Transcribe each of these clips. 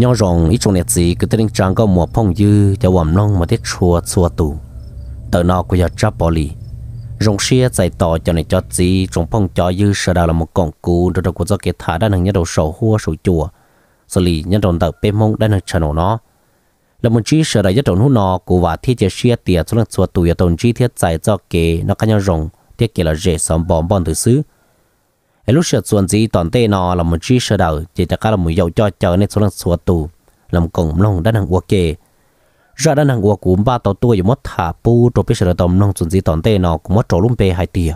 nhau rồng ít trong nét gì cứ tên trang có một phong dư cho quầm non mà tiết chua chua tù tờ nọ của giờ chấp bỏ lì rồng xia chạy tỏ cho này cho gì trong phong cho dư sợ đào là một con cú rồi đầu của do kia thả đã nâng nhớ đầu sầu hua sầu chùa xử lý nhớ đầu tờ bê mông đã nâng chân nó là một chi sợ đại nhất đầu hút nọ của và thiết chế xia tiệt cho nên chua tù giờ tồn chi thiết chạy cho kề nó cá nhau rồng thiết kề là rễ sớm bỏ bỏ từ xứ cái lúc sửa xuân gì toàn tê nó là một chi sửa đầu chỉ tất cả là một dầu cho chờ nên số lần sửa tù làm cùng lòng đã nặng uộc kề ra đã nặng uộc cũng ba tàu tua dù mất thả pu rồi biết sửa tầm lòng xuân gì toàn tê nó cũng mất trổ lung bê hai tia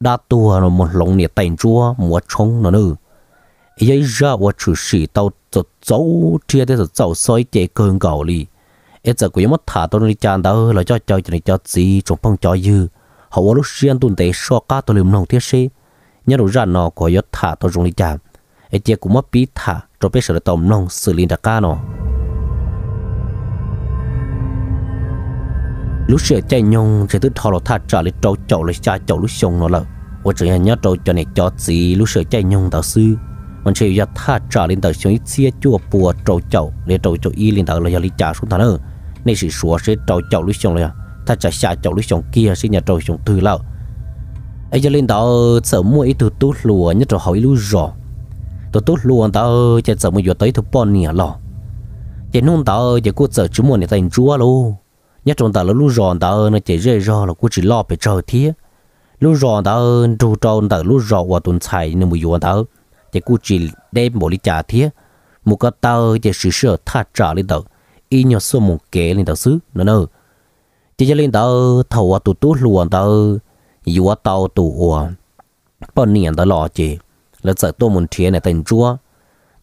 đa tua nó một lòng nhiệt tay chua múa trống nữa ấy ra uộc chủ sĩ tàu chốt dấu chia tới chốt dấu soi chế cường cầu li ấy giờ cũng mất thả tôi đi chăn đâu là cho cho cho gì trong phong cho dư hậu lúc xuyên tuần tế so cá tôi liều thiết sĩ nhớ đủ ra nó có yếu thả tôi dùng đi chạm ấy chia cũng mất bí thả rồi biết sửa tàu nông xử lý đặc ca nó lúc sửa chạy nhông sẽ tự thò lọt thả trả lấy trâu chậu lấy cha chậu lúc sông nó lợ và chỉ nhớ trâu cho này cho gì lúc sửa chạy nhông tạo sư mình sẽ yếu thả trả lên tàu xuống xia chua bùa trâu chậu để trâu chậu y lên tàu lấy do lý trả xuống thằng nữa nên sự sửa sẽ trâu chậu lúc sông rồi à. thả trả xa chậu lúc sông kia sẽ nhà trâu sông từ lâu ấy cho nên tao ờ, sợ mua ít từ tốt lùa nhất rồi hỏi lú rõ tao tốt lùa tao ờ, chạy sợ mua vừa tới thứ bọn nhỉ lò chạy nông tao ờ, chạy cô sợ chúng mua này thành chúa luôn nhất trong tao là lú rõ tao nó chạy rơi rõ là cô chỉ lo phải chờ thế lú rõ tao trụ trâu tao lú rõ qua tuần xài nên mua vừa tao chạy cô chỉ đem bộ đi trả thế một cái tao chạy sự sợ thà trả lên tao y nhớ số một kế lên tao xứ nó nơ chỉ cho lên tao thầu qua tụt tút lùa tao yếu tàu tù ủa bọn niệm đó lọ chị là sợ tôi muốn chia này thành chúa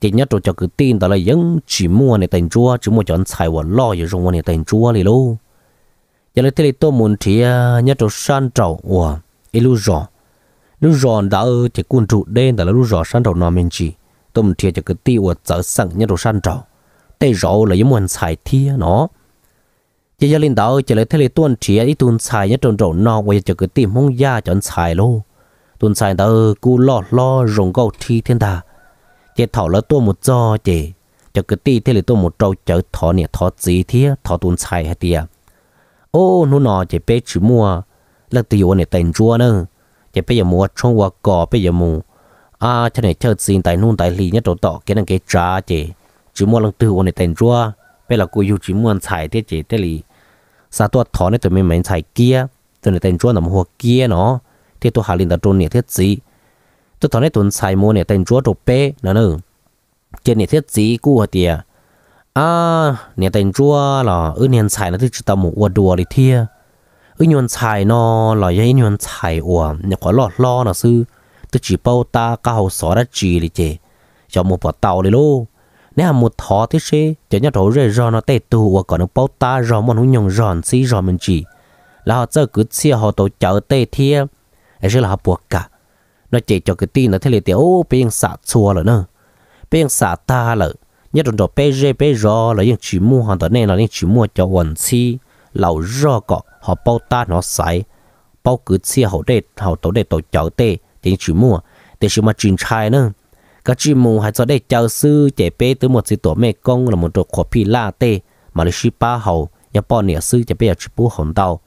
thì nhất rồi cho cứ tin đó là những chỉ mua này thành chúa chỉ mua chọn xài và lo rồi dùng này thành chúa liền luôn giờ lấy thế tôi muốn chia nhất rồi san trầu ủa ilu rõ lu rõ đã ơ thì quân trụ đen đó là lu rõ san trầu nó mình Chi. tôi muốn chia cho cứ tiêu và sợ sẵn nhất rồi san trầu tây rõ là những muốn xài thia nó ยายลินดาจะเลยทะเลต้วนเฉียอตุนสายยะจนโจนอกว่าจะเกิดตีมงยาจนสายโลตุนสายเดากูลอลอรงกอทีเทนดาจะถอละตัวหมดจอเจจะเกติทะเลตัวหมดโจเจอถอเนี่ยถอสีเทียถอตุนสายเฮะเตีย โอ้นูนอจะเป๊ะชิมัวแล้วตีวันเนี่ยเต็มจัวเนอจะไปยามัวช่วงวก่อไปยามูอาฉันเนี่ยเชิดสีนแต่นู่นแต่ลีเนี่ยโตโต่เกนังเกจ้าเจชิมัวลังตีือวเนี่ยเต็มจัวเปละกูอยู่ชิมัวสายเทียเจเตลีสาตัวถอนในตัวไม่เหมือนใส่เกียร์ตัวในเต็นจ้วนหนำหัวเกียร์เนาะที่ตัวหาลินตะจนเนี่ยเทียจีตัวถอนในตัวใส่โมเนี่ยเต็นจ้วนตัวเป้นั่นเออเจนเนี่ยเทียจีกู้หัวเตียอ่าเนี่ยเต็นจ้วนหรอเออเนี่ยใส่นะที่จุดตะหมูอวดัวลิเทียเออยนใส่เนาะห่อยังยวนใส่อวเนี่ยขอหลอดล้อเนาะซื้อตัวจีเป้าตาเก่าสอรจีลิเจจะมูปวดเตาเลยลูก nếu mà một thó thì sẽ cho nhau trổ rồi rồi nó tê tù và còn nó bao ta rồi mà nó nhường giòn xí rồi mình chỉ là họ chơi cứ chia họ tổ chợ tê thia ấy sẽ là họ buộc cả nó chỉ cho cái tin là thế là tiểu bên xả xua rồi nữa bên xả ta rồi nhất là đồ bê rê bê rò là những chỉ mua hàng tới nên là những chỉ mua cho quần chi lẩu rò cọ họ bao ta nó xài bao cứ chia họ để họ tổ để tổ chợ tê thì chỉ mua thế chỉ mà truyền trai nữa các chi mù hay cho đây cháu sư chế bê từ một sự tổ mê công là một trò khó phi la tê mà là sư ba hậu nhà bọn nhà sư chế bê ở chú bố hồn đau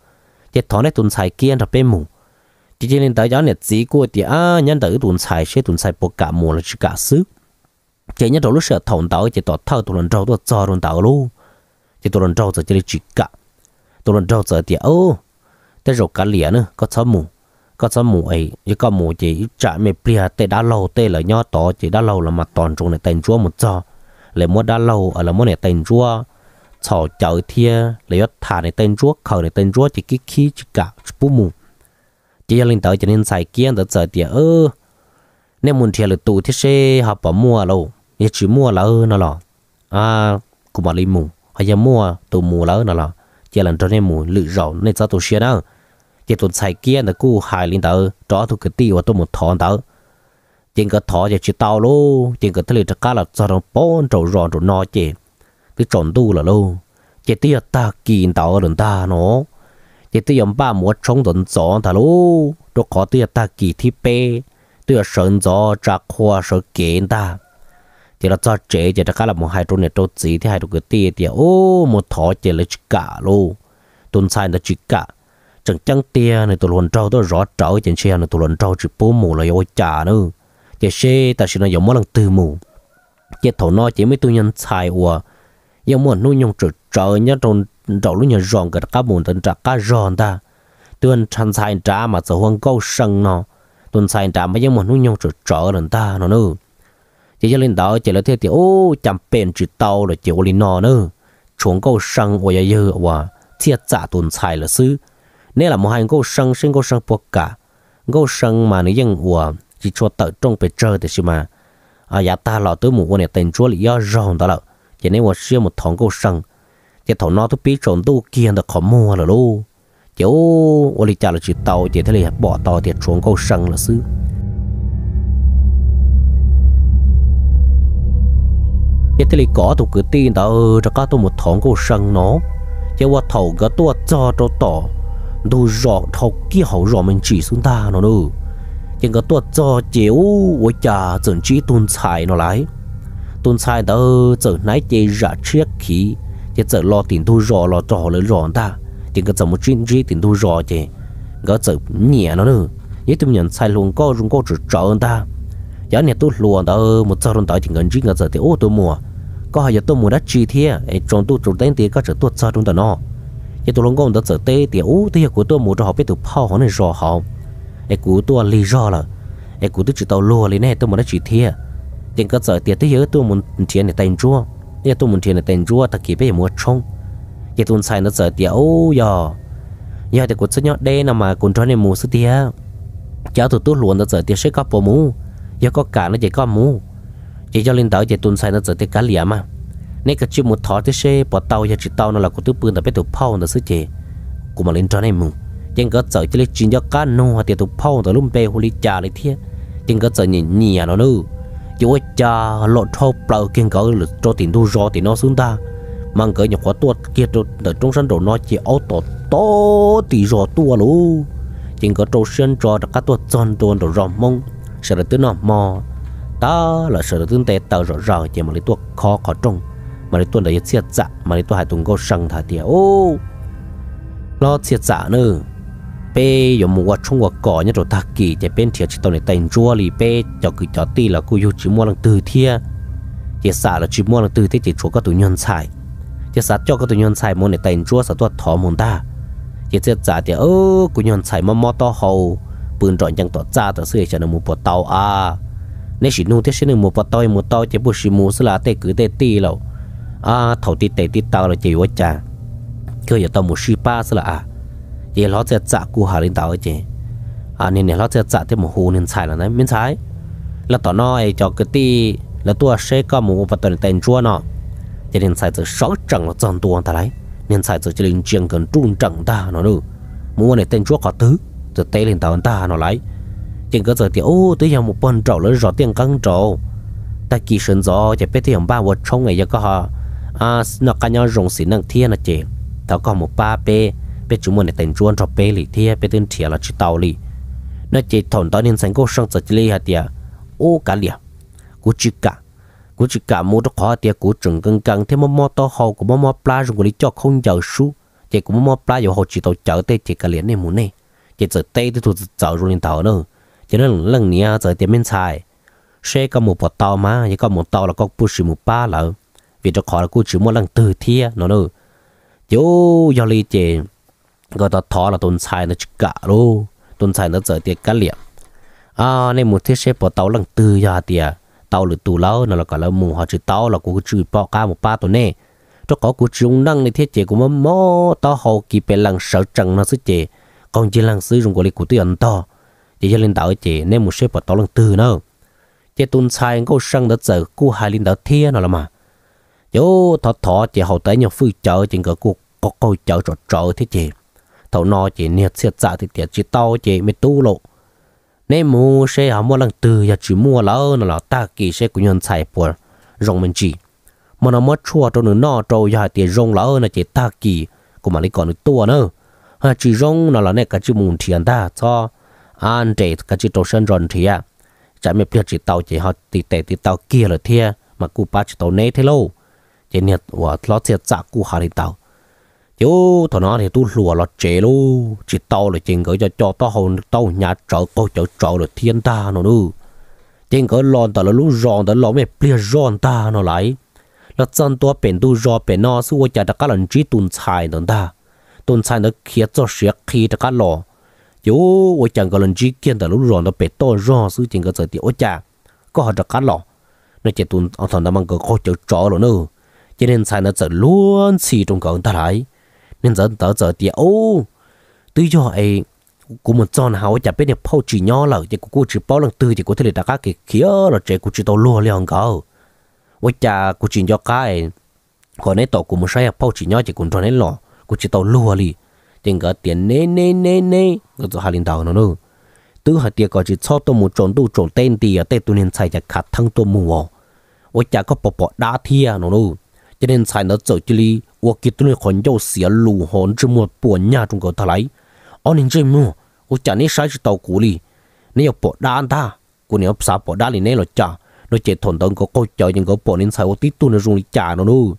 chế thọ này tuần xài kiên là bê mù chỉ chỉ nên tới gió này chỉ của thì à nhân tới tuần sai sẽ tuần sai bộ cả mù là chỉ cả sư chế nhân đầu lúc sợ thòng đau chế tọt thao tuần trâu tuần cho tuần đau luôn chế tuần trâu giờ chỉ là chỉ cả tuần trâu giờ thì ô tới rồi cả lìa nữa có sáu mù ก็จะหมูไอ้ยี่ก็หมูจีจะไม่เปลี่ยแต่ด้าเราเตะเลยย่อต่อจีด้าเราละมาตอนตรงในเต็นจัวหมดจอเลยมัวด้าเราอะไรมัวในเต็นจัวเฉาเจอเทียเลยยอดถ่าในเต็นจัวเข่าในเต็นจัวจีกิ๊กขี้จีกะปุ๊มูจียังเล่นเต๋อจะเล่นใส่เกี้ยนเต๋อเจอเตียเออเนี่ยมุนเทียเลยตูที่เช่ฮับปะมัวเรายี่จีมัวเราเออน่ะหรออ่ากูมาลิมูเขาจะมัวตัวมูเราเออน่ะหรอจียังเล่นตัวเนี่ยมูหรือเราในเจ้าตัวเชียนะ chỉ tụt xài kia là cú hài linh tử đó tụt cái tiêu và tụt một thon tử chỉ có thọ giờ chỉ tao lô chỉ có thấy được cá là cho nó bốn trầu ròn trầu no chỉ cái tròn đủ là lô chỉ tiêu ta kỳ tao đừng ta nó chỉ tiêu ba múa trống đừng chọn ta lô đó có tiêu ta kỳ thi pe tiêu sơn gió trà khoa sợ kiện ta chỉ là cho chế chỉ là cá là một hai trâu này trâu chỉ thì hai trâu cái tiêu thì ô một thọ chỉ là chỉ cả lô tuần sai là chỉ cả chẳng chẳng tia này tụi luận trâu tôi rõ trâu chẳng xe này tụi luận trâu chỉ bố mù là yêu chả nữa chỉ xe ta chỉ là giống mỗi lần từ mù chỉ thổ nó chỉ mấy tu nhân xài ủa yêu muốn nuôi nhung trực trâu nhá trong trâu lúc nhá ròn cái cá bùn tận trạc cá ròn ta tuần chăn xài trả mà sợ hoang câu sân nó tuần xài trả mà yêu muốn nuôi nhung trực trâu lần ta nó nữa chỉ cho lên đó chỉ là thế thì ô chạm bền chỉ tàu rồi chịu lên nó nữa chuồng câu sân ủa yêu và thiệt giả tuần xài là xứ nên là một hai ngô sân sinh ngô sân buộc cả ngô sân mà nó dân ủa chỉ cho tự trong bề trời thì chứ mà à giá dạ, ta lọ tới một này tên chúa lý do rồng đó là chỉ nên một xưa một thằng ngô sân chỉ thằng nó tôi bị trộn tu kia được khó mua là luôn chỉ ô ô lý là chỉ tàu chỉ thế là bỏ tàu thì trộn ngô sân là xứ chỉ thế là có tụ cứ tin đó ờ, cho các tôi một thằng ngô sân nó chỉ qua thầu cái tua cho cho tỏ đồ rõ thọc kia hậu rõ mình chỉ xuống ta nó đâu nhưng có tuột cho chiếu với cha chuẩn chỉ tôn xài nó lại tôn xài ta trở nái chế ra chiếc khí chế trở lo tiền thu rõ lo trò lấy rõ ta nhưng cái một chuyện gì tiền thu rõ chế có trở nhẹ nó nữa nếu tôi nhận sai luôn có rung có trở trở ta giá này tôi luôn ta một giờ rồi ta thì cần chỉ cái trở thì ô tôi mua có hai giờ tôi mua đất chi thế trong tôi chủ đánh thì có trở tuột sao chúng ta nó giờ tôi công đã trở tê tiểu tôi giờ của tôi muốn cho họ biết từ phao họ họ ai của tôi lý do là ai của tôi chỉ tàu lùa lý này tôi muốn nó chỉ thiệt tiền cơ sở tiền tới tôi muốn tiền này tiền chua giờ tôi muốn tiền này tiền chua thật kỳ bây giờ mua trông giờ tôi xài nó sở tiểu giờ giờ thì cũng sẽ nhớ đây là mà cũng cho nên mua số cháu tụi tôi luôn nó sở tiền sẽ có bồ mu giờ có cả nó chỉ có mu chỉ cho lên tới giờ tôi xài nó sở tiền cá liềm mà nên cái chuyện một thọ thế xe bỏ tàu giờ chỉ tàu nó là có thứ bươn tập biết tụ phao nó sứ chế của mà lên cho này mù chẳng có sợ chỉ lấy chuyện cho cá nô hoặc tiền tụ phao nó lúc bè hồ lấy trà lấy thiệt chẳng có sợ nhìn nhìa à nó nữa chỉ có trà lọt thâu bầu kiên có là cho tiền thu rõ thì nó xuống ta mang cái nhà khóa tuột kia rồi ở trong sân đồ nó chỉ ô tô to thì rõ tua luôn chỉ có trâu sân trò đặc tuột tròn tuần đồ rõ mông sợ là tứ nó mò ta là sợ là tương tệ tàu rõ ràng chỉ mà lấy tuột khó khó trông mà đi tuần đấy chết dạ mà đi tuần hải tuần câu sang thà tiệt ô lo chết dạ nữa bé giờ mua chung mua cỏ nhất rồi thắc kỳ để bên thiệt chỉ tao này tành chua lì bé cho cứ cho tì là cô yêu chỉ mua lần từ thiệt chỉ xả là chỉ mua lần từ thế chỉ chúa các tụi nhân xài chỉ xả cho các tụi nhân xài mua này tành chua xả tuột thọ muốn ta chỉ chết giả dạ thì ô, cô nhân xài mà mò to hầu bươn trọn chẳng tọt ra tao xưa chỉ là mua bọt tàu à nếu chỉ nu thế sẽ là mua bọt tàu mua tàu chỉ bút chỉ mua xả là tê cứ tê tì lâu à thầu ti tệ tí tao là chỉ vợ cha cứ giờ tao một suy ba xí là à giờ lót sẽ trả cú hà lên tao chứ à nên này lót sẽ trả thêm một hồ nên xài là đấy miễn xài là tao nói cho cái tí là tôi sẽ có một vật tiền tiền chua nó cho nên xài từ sáu trận là tròn tuồng ta lấy nên xài từ chỉ nên chiến gần trung trận ta nó được muốn này tên chúa có thứ, từ tê lên tàu ta nó lấy trên cơ giờ thì ô tới giờ một bên trầu lớn rõ tiền căng trầu ta kỳ sinh gió chỉ biết tiền ba vật trong ngày giờ có họ à nó cá nhau rồng xin năng thiên là chị thảo có một ba pe pe chúng mình để tiền chuôn cho pe lì thiên pe tên thiệt là chỉ tàu lì nó chỉ thổn tới nên sáng cố sang sạch lì hạt tiệt ô cả liệt cú chỉ cả cú chỉ cả mua cho khó tiệt cú trừng căng căng thêm mò mò to hậu của mò mò pla rồi của đi cho không giàu su chị cũng mò pla rồi họ chỉ tàu chở tê chị cả liền này muốn này chị chở tê thì thuộc chở rồi lên tàu nữa chị nó lần này chở tiền bên xài xe có một bọt tàu mà chỉ có một tàu là có bốn bút một ba lợn vì cho khó là cô chỉ muốn lần từ thi nó nữa chỗ do lý chị gọi ta thọ là tôn sai nó cả luôn tôn sai nó giờ tiền cá liệm à nên một thiết xếp bỏ tàu lần từ giờ tiền tàu lửa tù lâu nó là gọi là mù họ chữ tàu là cô chỉ bỏ cá một ba tuần nè. cho có cô chúng năng này thiết chế của mắm mò tao hồ kỳ bè lần sợ chẳng nó sẽ chế còn chỉ lần sử dụng của lý của tôi ẩn to chỉ cho lên tàu chế nên một xếp bỏ tàu lần từ nữa chế tôn sai có sang đó giờ cô hai lên tàu thiên nó là mà chú thọ thọ chị hậu tới nhau phi chợ chị ngỡ cuộc có câu chợ trọ trọ thế chị thầu no chị nhiệt xiết dạ thì tiệt chị tao chị mới tu lộ nên mua xe họ mua lần từ giờ chỉ mua là ơn là ta kỳ xe của nhân tài bùa rồng mình chỉ mà nó mất chua cho nó no trâu giờ tiền rồng là ơn là chị ta kỳ của mà lấy còn được tua nữa ha chỉ rong nó là nè cái chữ mùng thiền ta cho an trẻ cái chữ tổ sơn ròn thì à chả mẹ biết chỉ tàu chỉ họ tì tệ tì tàu kia là thia mà cụ ba chỉ tàu nấy thế lâu chế nhiệt của lo thiệt dạ cụ hà đi tàu chứ thằng nó thì tu lùa lo chế luôn chỉ tàu là chỉnh cái cho cho tao hồn tàu nhà trở cô trở trở được thiên ta nó nữa chỉnh cái lon tao là lúc ròn tao lo mẹ bia ròn ta nó lại là chân tua bền tu rò bền nó suy cho tất cả lần chỉ tuần xài nó ta tuần xài nó kia cho sẹo khi tất cả lo chứ tôi chẳng có lần chỉ kiến tao lúc ròn tao bền to rò suy chỉnh cái giờ thì ôi cha có họ tất cả lo nó chỉ tuần ông ờ, thằng nó mang cái cô trở trở rồi nữa cho nên sai nó giờ luôn xì trong cổng ta lại nên giờ tớ giờ tiệt ô tuy do ấy cũng một tròn hào chả biết được phô chỉ nhỏ là chỉ cũng chỉ bao lần tư chỉ có thể đặt các cái khía là trẻ cũng chỉ tao lúa liền cậu với cha cũng chỉ cho cái còn ấy tao cũng một sai phô chỉ nhỏ chỉ cũng tròn nên lọ cũng chỉ tao lúa đi. tiền cái tiền nê nê nê nê cái chỗ hai linh đầu nó nữa tứ hai tiền có chỉ cho tôi một tròn tu tròn tên thì ở tây tu nên xài chả khát thăng tôi mua với cha có bọ bọ đá thia nó nữa cho nên 才能走这里。我给多的很有些路行这么不伢中国他来，哦，你这么，我叫你啥时到鼓里，你要不打他，姑娘啥不打你那了家，那这同等个国家人个不能才我地多的容易家了喽。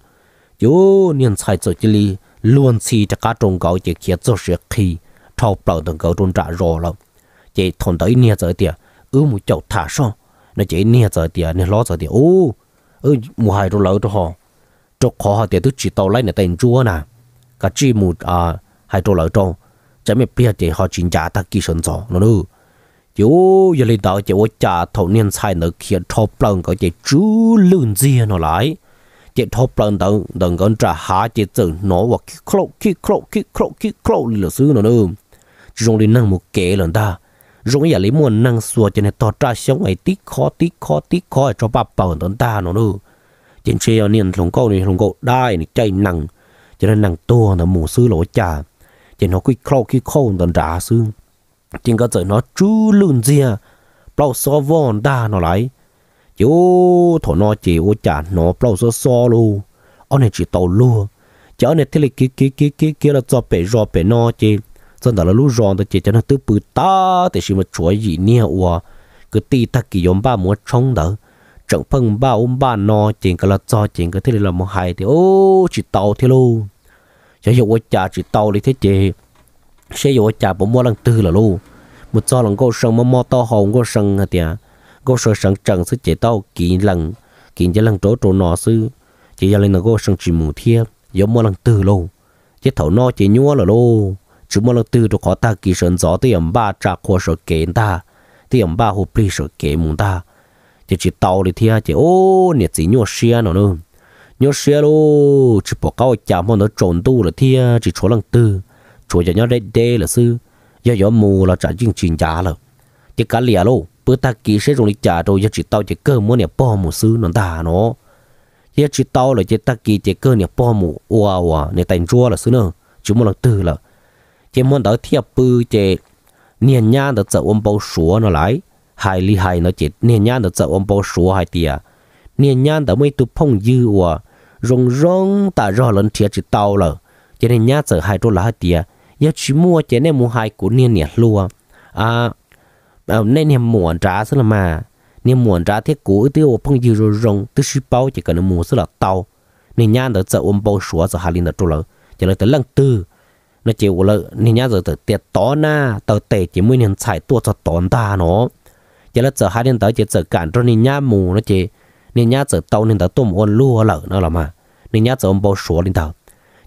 有人才走这里，乱七这个中国这些做事气，超不等个中炸弱了，这同等一年这点，我们叫他上，那这一年这点，你老这点哦，呃，我还都老着哈。cho khó họ tiệt tu chỉ tàu lấy nè tên chúa nè cả chi một à hai trâu lợi trâu chả mẹ biết thì họ chính giả ta kỳ sơn gió nó nữa chú giờ lên đó chỉ ô cha thổ niên sai nữa kia thọ plong có chỉ chú lươn gì nó lại chỉ thọ plong đừng đừng còn trả hạ chỉ tự nó và khi khlo khi khlo khi khlo khi khlo là xứ nó nữa chúng đi nâng một kế lần ta chúng giờ lấy muốn nâng xua cho nên tỏ ra sống ấy tí khó tí khó tí khó cho bà bảo tận ta nó nữa chính xe ở niên lồng câu này lồng câu đai này chạy nặng cho nặng tua là mù sư lỗ trà chỉ nó quy khâu quy khâu tần trả xương chính có trời nó chú lùn dìa bao so vòn đa nó lại chứ thổ nó chỉ ô trả nó bao so so lu ông này chỉ tàu lua chở này thế là kia kia kia kia kia là cho bể rò bể nó chỉ dân đó là lú ròn tôi chỉ cho nó tứ bự ta để xí mà chuối gì nia ua cứ ti ta kỳ yếm ba múa trống đó trận phân ba ông ba nó chuyện cái là cho chuyện cái thế là một hai thì ô chỉ tàu thế luôn cho dù ở chả chỉ tàu đi thế chị sẽ dù ở chả bỏ mua lần tư là luôn một cho lần cô sân mà mò to hồng cô sân hả tiệt cô sơ sân chẳng sức chế tàu kỳ lần kỳ cho lần chỗ chỗ nó sư chỉ cho lên là cô sân chỉ mù thiê giống mua lần tư luôn chế thầu nó chỉ nhua là luôn chỉ mua lần tư cho khó ta kỳ sân gió thì em ba trả khô sợ kế ta thì em ba hụp đi sợ kế mù ta chỉ chỉ tàu thì thia chỉ ô nhiệt chỉ nhua xia nó nữa nhua xia lô chỉ bỏ cao chả mà nó trốn tu là thia chỉ chỗ lăng tư chỗ cho nhau đấy đê là sư giờ giờ mù là trả chương trình giả là chỉ cả lìa lô bữa ta kỹ sẽ rồi trả rồi giờ chỉ tàu chỉ cơ muốn nè bỏ mù sư nó ta nó giờ chỉ tàu là chỉ ta kỹ chỉ cơ nè bỏ mù oa oa nè tay chua là sư nữa chỉ mua lăng tư là chỉ muốn đó thia bư chỉ niên nhang đỡ sợ ôm bao số nó lại hai li hai nó chết nên nhan nó sợ ông bao số hai tia nên nhan đã mới tu phong dư wa rong rong ta rõ lần thiệt chỉ tao lờ cho nên nhá sợ hai đô là hai tia giờ chỉ mua cho nên mua hai của niên nhẹ lúa à, à nên em mua trả xí là mà nên muốn trả thiết của tiêu phong dư rồi rong tư sư bao chỉ cần mua xí là tao nên nhan đã sợ ông bao số sợ hai linh đã trô lờ cho nên tới lần tư nó chịu lợ nên nhá giờ tới tiệt tó na tao tệ chỉ mới nên xài tua cho tón ta nó giờ là giờ hai đến tới chỉ giờ cản cho nên nhá mù nó chỉ nên nhá giờ tàu nên tới tôm ôn lúa lợ nó là mà nên nhá giờ ông bao số lên tàu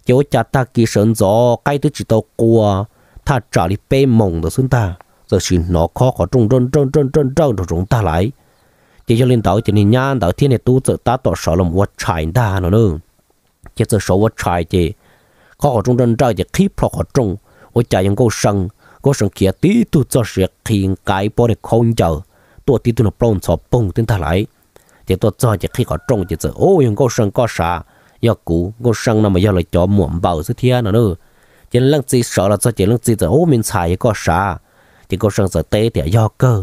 chỉ có cha ta kỳ sơn gió cái thứ chỉ tàu qua, ta trả đi bê mông được xuống ta giờ xin nó khó có trung trung trung trung trung trơn rồi chúng ta lại chỉ cho lên tàu chỉ nên nhá tàu thiên này tu giờ ta tỏ sợ lòng vật chạy ta nó nữa chỉ giờ số vật chạy chỉ khó có trung trung trơn chỉ khi pro có trung ở chạy những câu sân có sân tu cho sẽ khiến cái bỏ để không chờ ตัวที่ตัวเราปลงสอบปงตึงเท่าไหร่จะตัวจอจะขี้ขอตรงจะเจอโอ้ยังก็สังก็สายอกูก็สังนั่นมายอเลยจอหม่อมเบาสักเทียนะเนอจะเรื่องจีสอเราจะจะเรื่องจีจะโอ้มินชายก็สาจะก็สังเสเตเตียยอเกอร์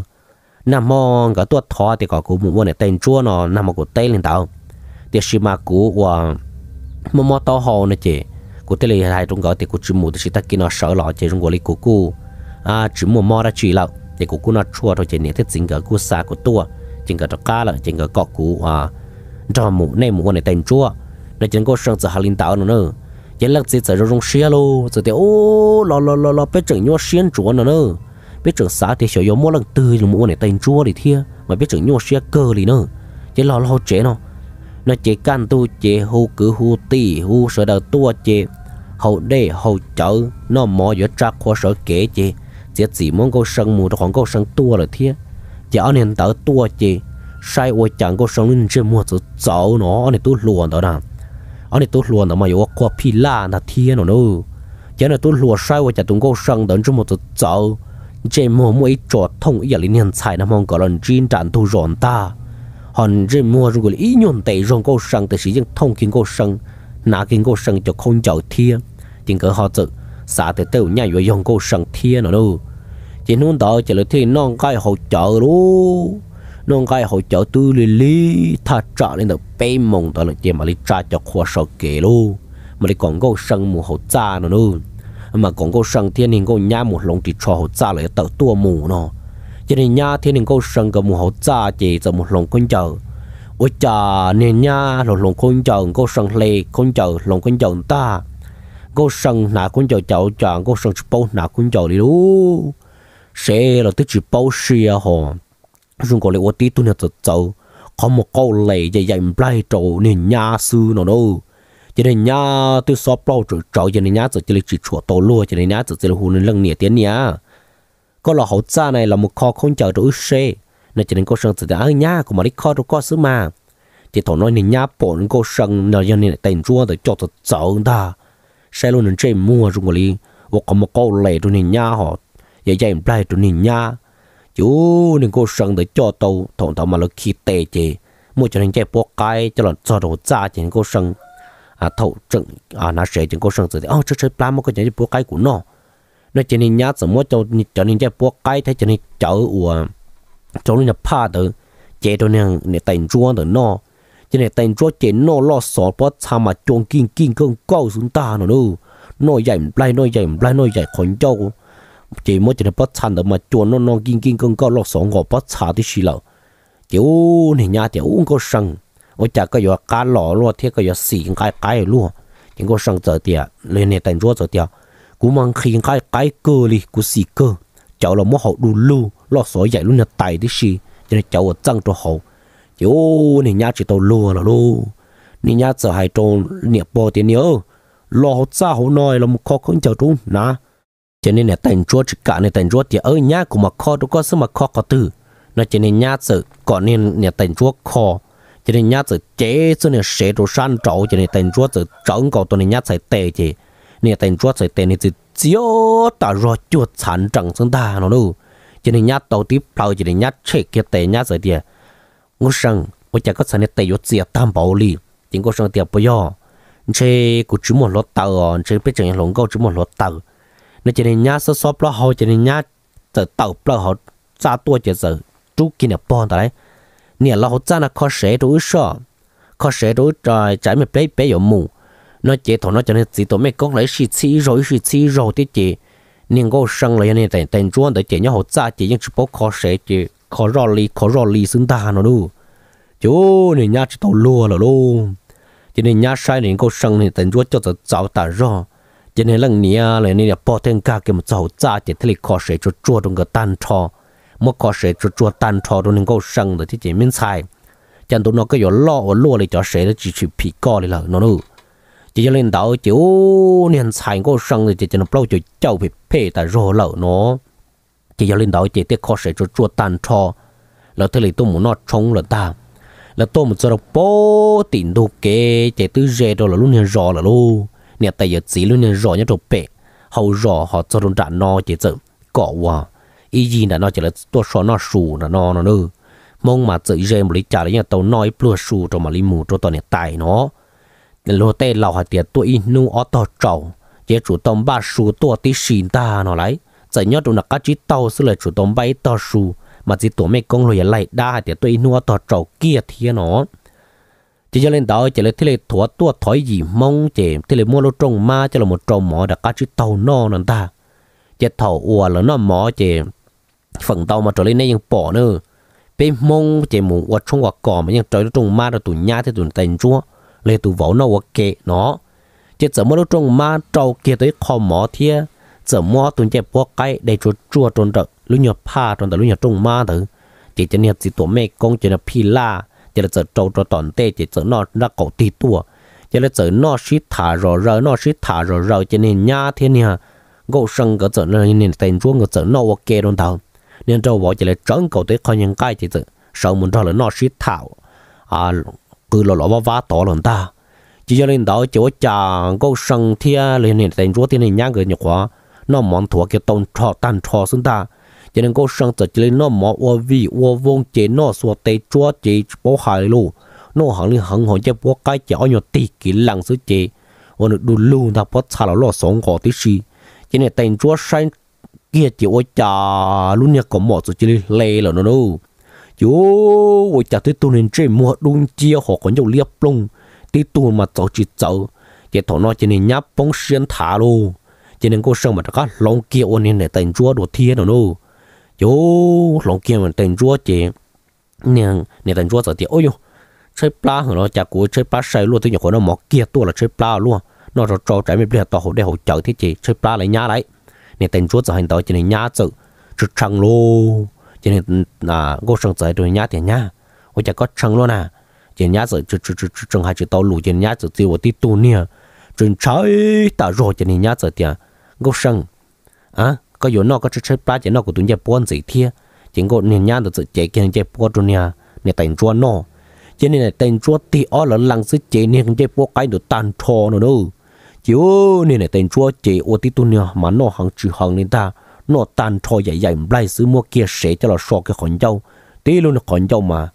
นั่นมองก็ตัวทอเตียก็กูมุ่งว่าเนี่ยเต็นจั่วเนาะนั่นมากูเต้เลยเต่าเตียชิมากูว่ามอมอต่อหอนะเจกูเตลีไทยตรงก็เตียกูจิมูเตียชิตะกินเอาเสาหล่อเจตรงกูเลยกูกูอ่าจิมูมอระจีแล้ว thì của cô nó chua rồi chỉ niệm thiết chính cỡ của xa của tua chính cỡ cho cá là chính cỡ cọ của à cho mũ này mũ này tên chua để chính cô sang từ hà linh tạo nữa nữa chỉ là chỉ từ rong xia lô từ thì ô lo lo lo lo biết chừng nhau xiên chua nữa nữa biết chừng xã thì sửa mỗi lần từ mũ này tên chua thì thia mà biết chừng nhau xia cơ thì nữa chỉ lo lo chế nó nó chỉ can tu chế hù cứ hù tì hù sợ đầu tua chế hậu đê hậu chở nó mò giữa trạc khoa sở kế chế chế chỉ mong cô sân mù đó còn cô sân tua là thế chỉ anh hiện tớ tua chị sai ô chẳng cô sân lên trên mua chỗ cháu nó anh này tôi luồn đó nè anh này tôi luồn đó mà yếu quá phi la là thế nó nữa chỉ là tôi luồn sai ô chẳng tung cô sân đến trên một chỗ cháu trên mua mua ít chỗ thông ít là nhân tài nó mong có lần chuyên tràn thu rộn ta hòn trên mua rồi gọi ý nhuận tệ rộn cô sân từ sử dụng thông kiến cô sân nã kiến cô sân cho không chậu thiên tình cỡ họ tự xã thì tiêu nhà vừa dòng cô sẵn thiên nữa đâu chỉ nôn đó chỉ là thiên non cái hỗ trợ luôn non cái hỗ trợ tư lì lì thật trả lên được bê mông đó là chỉ mà lì trả cho khoa sợ kể luôn mà lì còn cô sân mù hỗ trợ nữa luôn mà còn cô sân thiên hình cô nhà một lòng chỉ cho hỗ trợ lại tự tua mù nó cho nên nhà thiên hình cô sân cái mù hỗ trợ chỉ cho một lòng con chờ ôi cha nên nhà rồi lòng con chờ cô sân lê con chờ lòng con chờ ta cô sân nà cũng cho cháu chọn cô sân bố nà cũng cho đi luôn sẽ là tới chỉ bao xia à hồ dùng gọi là ô tí tôi nhận thật cháu có một câu lệ dạy dạy lại trâu nên nhà sư nó đâu cho nên nhà tôi so bao trâu trâu cho nên nhà tôi chỉ là chỉ chùa tổ lúa cho nên nhà tôi chỉ là hùn lăng nhẹ tiền nhà. có là hậu cha này là một kho không chờ được xe nên cho nên cô sân từ đã nhà của mà đi kho được có xứ mà thì thổ nói nên nhà bộ cô sân nó cho nên tình chúa rồi cho thật cháu ta sai luôn nên chơi mua rồi người vô có một câu lệ tụi nhìn nha họ dạy dạy lại tụi nhìn nha chú nên cô sân để cho tàu thằng tàu mà nó khi tệ chứ, mua cho nên chơi bó cái cho là cho đồ ra chị cô sân à thầu trận à nó sẽ chị cô sân rồi ô ờ, chơi chơi plan một cái chơi bó cái của nó nó cho nên nhá sớm mua cho cho nên chơi bó cái thế cho nên chở ủa cho nên là pa từ chơi tụi nên để tiền chuông từ nó cho nên tên rốt chế nó lo sọ bó xa mà chôn kinh kinh không cao xuống ta nó đâu nó dạy lại nó dạy lại nó dạy khỏi châu chỉ mới chỉ là bó xa mà chôn nó nó kinh kinh không cao lo sọ ngọ bó xa thì xì lợ chiếu này nhà thì cũng có sân ở chả có giờ cá lò lo thế có giờ xì cái cái luôn chỉ có sân giờ tiệt à, lên này tên rốt giờ tiệt cú mang khi cái cái cơ đi cú xì cơ cháu là mua học đủ lưu lo sọ dạy luôn là tài đi xì cho nên cháu ở trong cho hậu yo ni nhà chỉ tàu lùa là lu ni nhà sợ hai trôn niệm bò tiền nhớ lo hốt xa hốt nói là một kho không chờ trung nà cho nên là tành chúa chỉ cả này tành chúa thì ở nhà của mà kho đâu có sự mà kho có từ nó cho nên nhà sợ còn nên nhà tành chúa kho, cho nên nhà sợ chế cho nên sẽ đồ san trậu cho nên tành chúa sợ trống cầu tôi nên nhà sợ tệ chứ nên tành chúa sợ tệ nên chỉ chiếu ta rồi chuột sản chẳng sinh ta nó luôn cho nên nhà đầu tiếp đầu cho nên nhà chế kia tệ nhà sợ tiền ngô sang ngô chả có sản này tay yo chia tam bảo li chính ngô sang tiệp bây giờ chế cụ chú một lót tàu chế biết chẳng lồng gấu chú một lót tàu nên chỉ nên nhá sơ sóp lo hậu chỉ nên nhá tờ tàu lo họ ra tua chỉ giờ chú kia nè bòn tại nè lo họ ra là khó sẽ đối sợ khó sẽ đối trời trái mày bé bé yo mù nó chế thổ nó cho nên chỉ tổ mấy con lấy xì xì rồi xì xì rồi thì chế nên ngô sang lấy nên tiền tiền chuông để chế nhá hậu ra chỉ những chỉ bố khó sẽ chế khó rò lì khó rò lì xứng ta nó đủ chú này nhá chỉ tàu lùa là luôn cho nên nhá sai này cô sang này tận chúa cho tớ cháu ta rõ cho nên lần nia là nên là bỏ thêm cả cái một cháu cha chỉ thấy khó sẽ cho chúa cái tan trò mà khó sẽ cho chúa tan trò trong nên cô sang rồi thì chỉ miễn sai chẳng tụi nó cái gió lo ở lùa lại chỉ chỉ bị co lại là nó nữa chỉ cho chú nên sai cô sang rồi chỉ cho nó bao cho cháu bị phê ta rõ lợ chỉ do lên đó chỉ tiếc khó sẽ cho chua tan cho là thế này tôi muốn nó trống là ta là tôi muốn cho nó bố tiền đồ kế chỉ tư dễ đó là luôn hiện rõ là luôn nè tại giờ chỉ luôn hiện rõ nhất đồ bể hầu rõ họ cho đồng trả nó chỉ tự cọ hòa ý gì là nó chỉ là tôi so nó sù là nó nó nữa mong mà tự dễ một lý trả lấy nhà tàu nói plua sù cho mà lý mù cho toàn hiện tại nó lô tê lão hạt tiệt tôi in nu ở tàu trầu chế chủ tông ba sù tôi tí xin ta nó lấy giờ nhớ tụi nó cá chỉ tàu xứ lại chủ tôm bay to su mà chỉ tụi mấy công lười lại đa thì tôi nuo tàu trầu kia thì nó chỉ cho lên đó chỉ là thế là thua tua thói gì mong chỉ thế là mua lô trồng ma cho là một trồng mỏ đã cá chỉ tàu no nè ta chỉ thầu ùa là nó mỏ chỉ phần tàu mà trở lên này bỏ nữa bên mong chỉ muốn ùa trong ùa cỏ mà nhưng trời trồng ma là tụi nhá thì tụi tên chúa lấy tụi vỗ nó ùa kệ nó chỉ sợ mua lô trồng ma trầu kia tới kho mỏ thiê giờ mua tuần chế bó để cho chua tròn đợt lúc nhỏ pa tròn đợt lúc nhỏ trung ma thử chỉ cho nên chỉ tổ mẹ công chỉ là phi la chỉ là giờ trâu cho toàn chỉ giờ nó ra cổ tì tua chỉ là giờ nó xí thả rồi rồi nó xí thả rồi rồi cho nên nhà thế nha gỗ sân cái giờ nó nên tên chúa cái giờ nó ok luôn đâu nên trâu bỏ chỉ là trấn cổ tê coi những cái chỉ giờ sau muốn là nó xí thảo à cứ lo lo vá vá to lần chỉ cho nên đó chỗ có chàng gỗ sân thia lên nên tên chúa thế này nhang cái nhục quá nó món thua cái tông trò tan trò xứng ta cho nên cô sang tới lên nó mỏ ô vi ô vong chế nó xua tê chúa chế bố hài lù nó hẳn lên hẳn hòn chế bố cái chế ở nhỏ tì kỹ lăng sứ chế ô nó đùn lù ta bố xả là lo sống khó tí xì cho nên tên chúa sang kia chế ô chà luôn nhà có mỏ sứ chế lê là nó đâu chú ô chà tới tu nên chế mua đun chia họ còn nhiều liếp lung tí tu mà cháu chỉ cháu chế thỏ nó cho nên nháp bóng xuyên thả luôn chỉ nên cô sông mà các lòng kia ôn nên để tên chúa đồ thiên đó nô chú lòng kia mà tên chúa chỉ nàng nè tên chúa giờ thì ôi chơi pla hả nó chả của chơi pla say luôn tôi nhớ của nó mọc kia tôi là chơi pla luôn nó rồi trò trái mới biết tao hậu để hậu chở thế chị chơi pla lại nhá lại, nè tên chúa giờ hành tao chỉ nên nhá chữ chữ chăng luôn chỉ nên à cô sông giờ tôi nhá thì nhá ôi chả có chăng luôn à chỉ nhá giờ chữ chữ chữ chữ trăng hai chữ tao lù chỉ nhá giờ tiêu của tí tu nè chuyện trái ta rồi chỉ nên nhá giờ tiền gấu sừng à có yếu nó có chơi chơi ba chỉ nó của tụi nhà bốn gì thia chỉ có nền nhà được chơi chạy kia chạy buôn tụi nhà nè tiền chua nó chỉ nên tiền chua thì ở là lăng sức chạy nền chơi bốn cái được tàn thò nó đâu ô, nè này tên chua chị ô tí tu nha mà nó hàng chữ hàng nên ta nó tàn thò dạy dạy lại sư mua kia sẽ cho là so cái con dâu tí luôn con dâu mà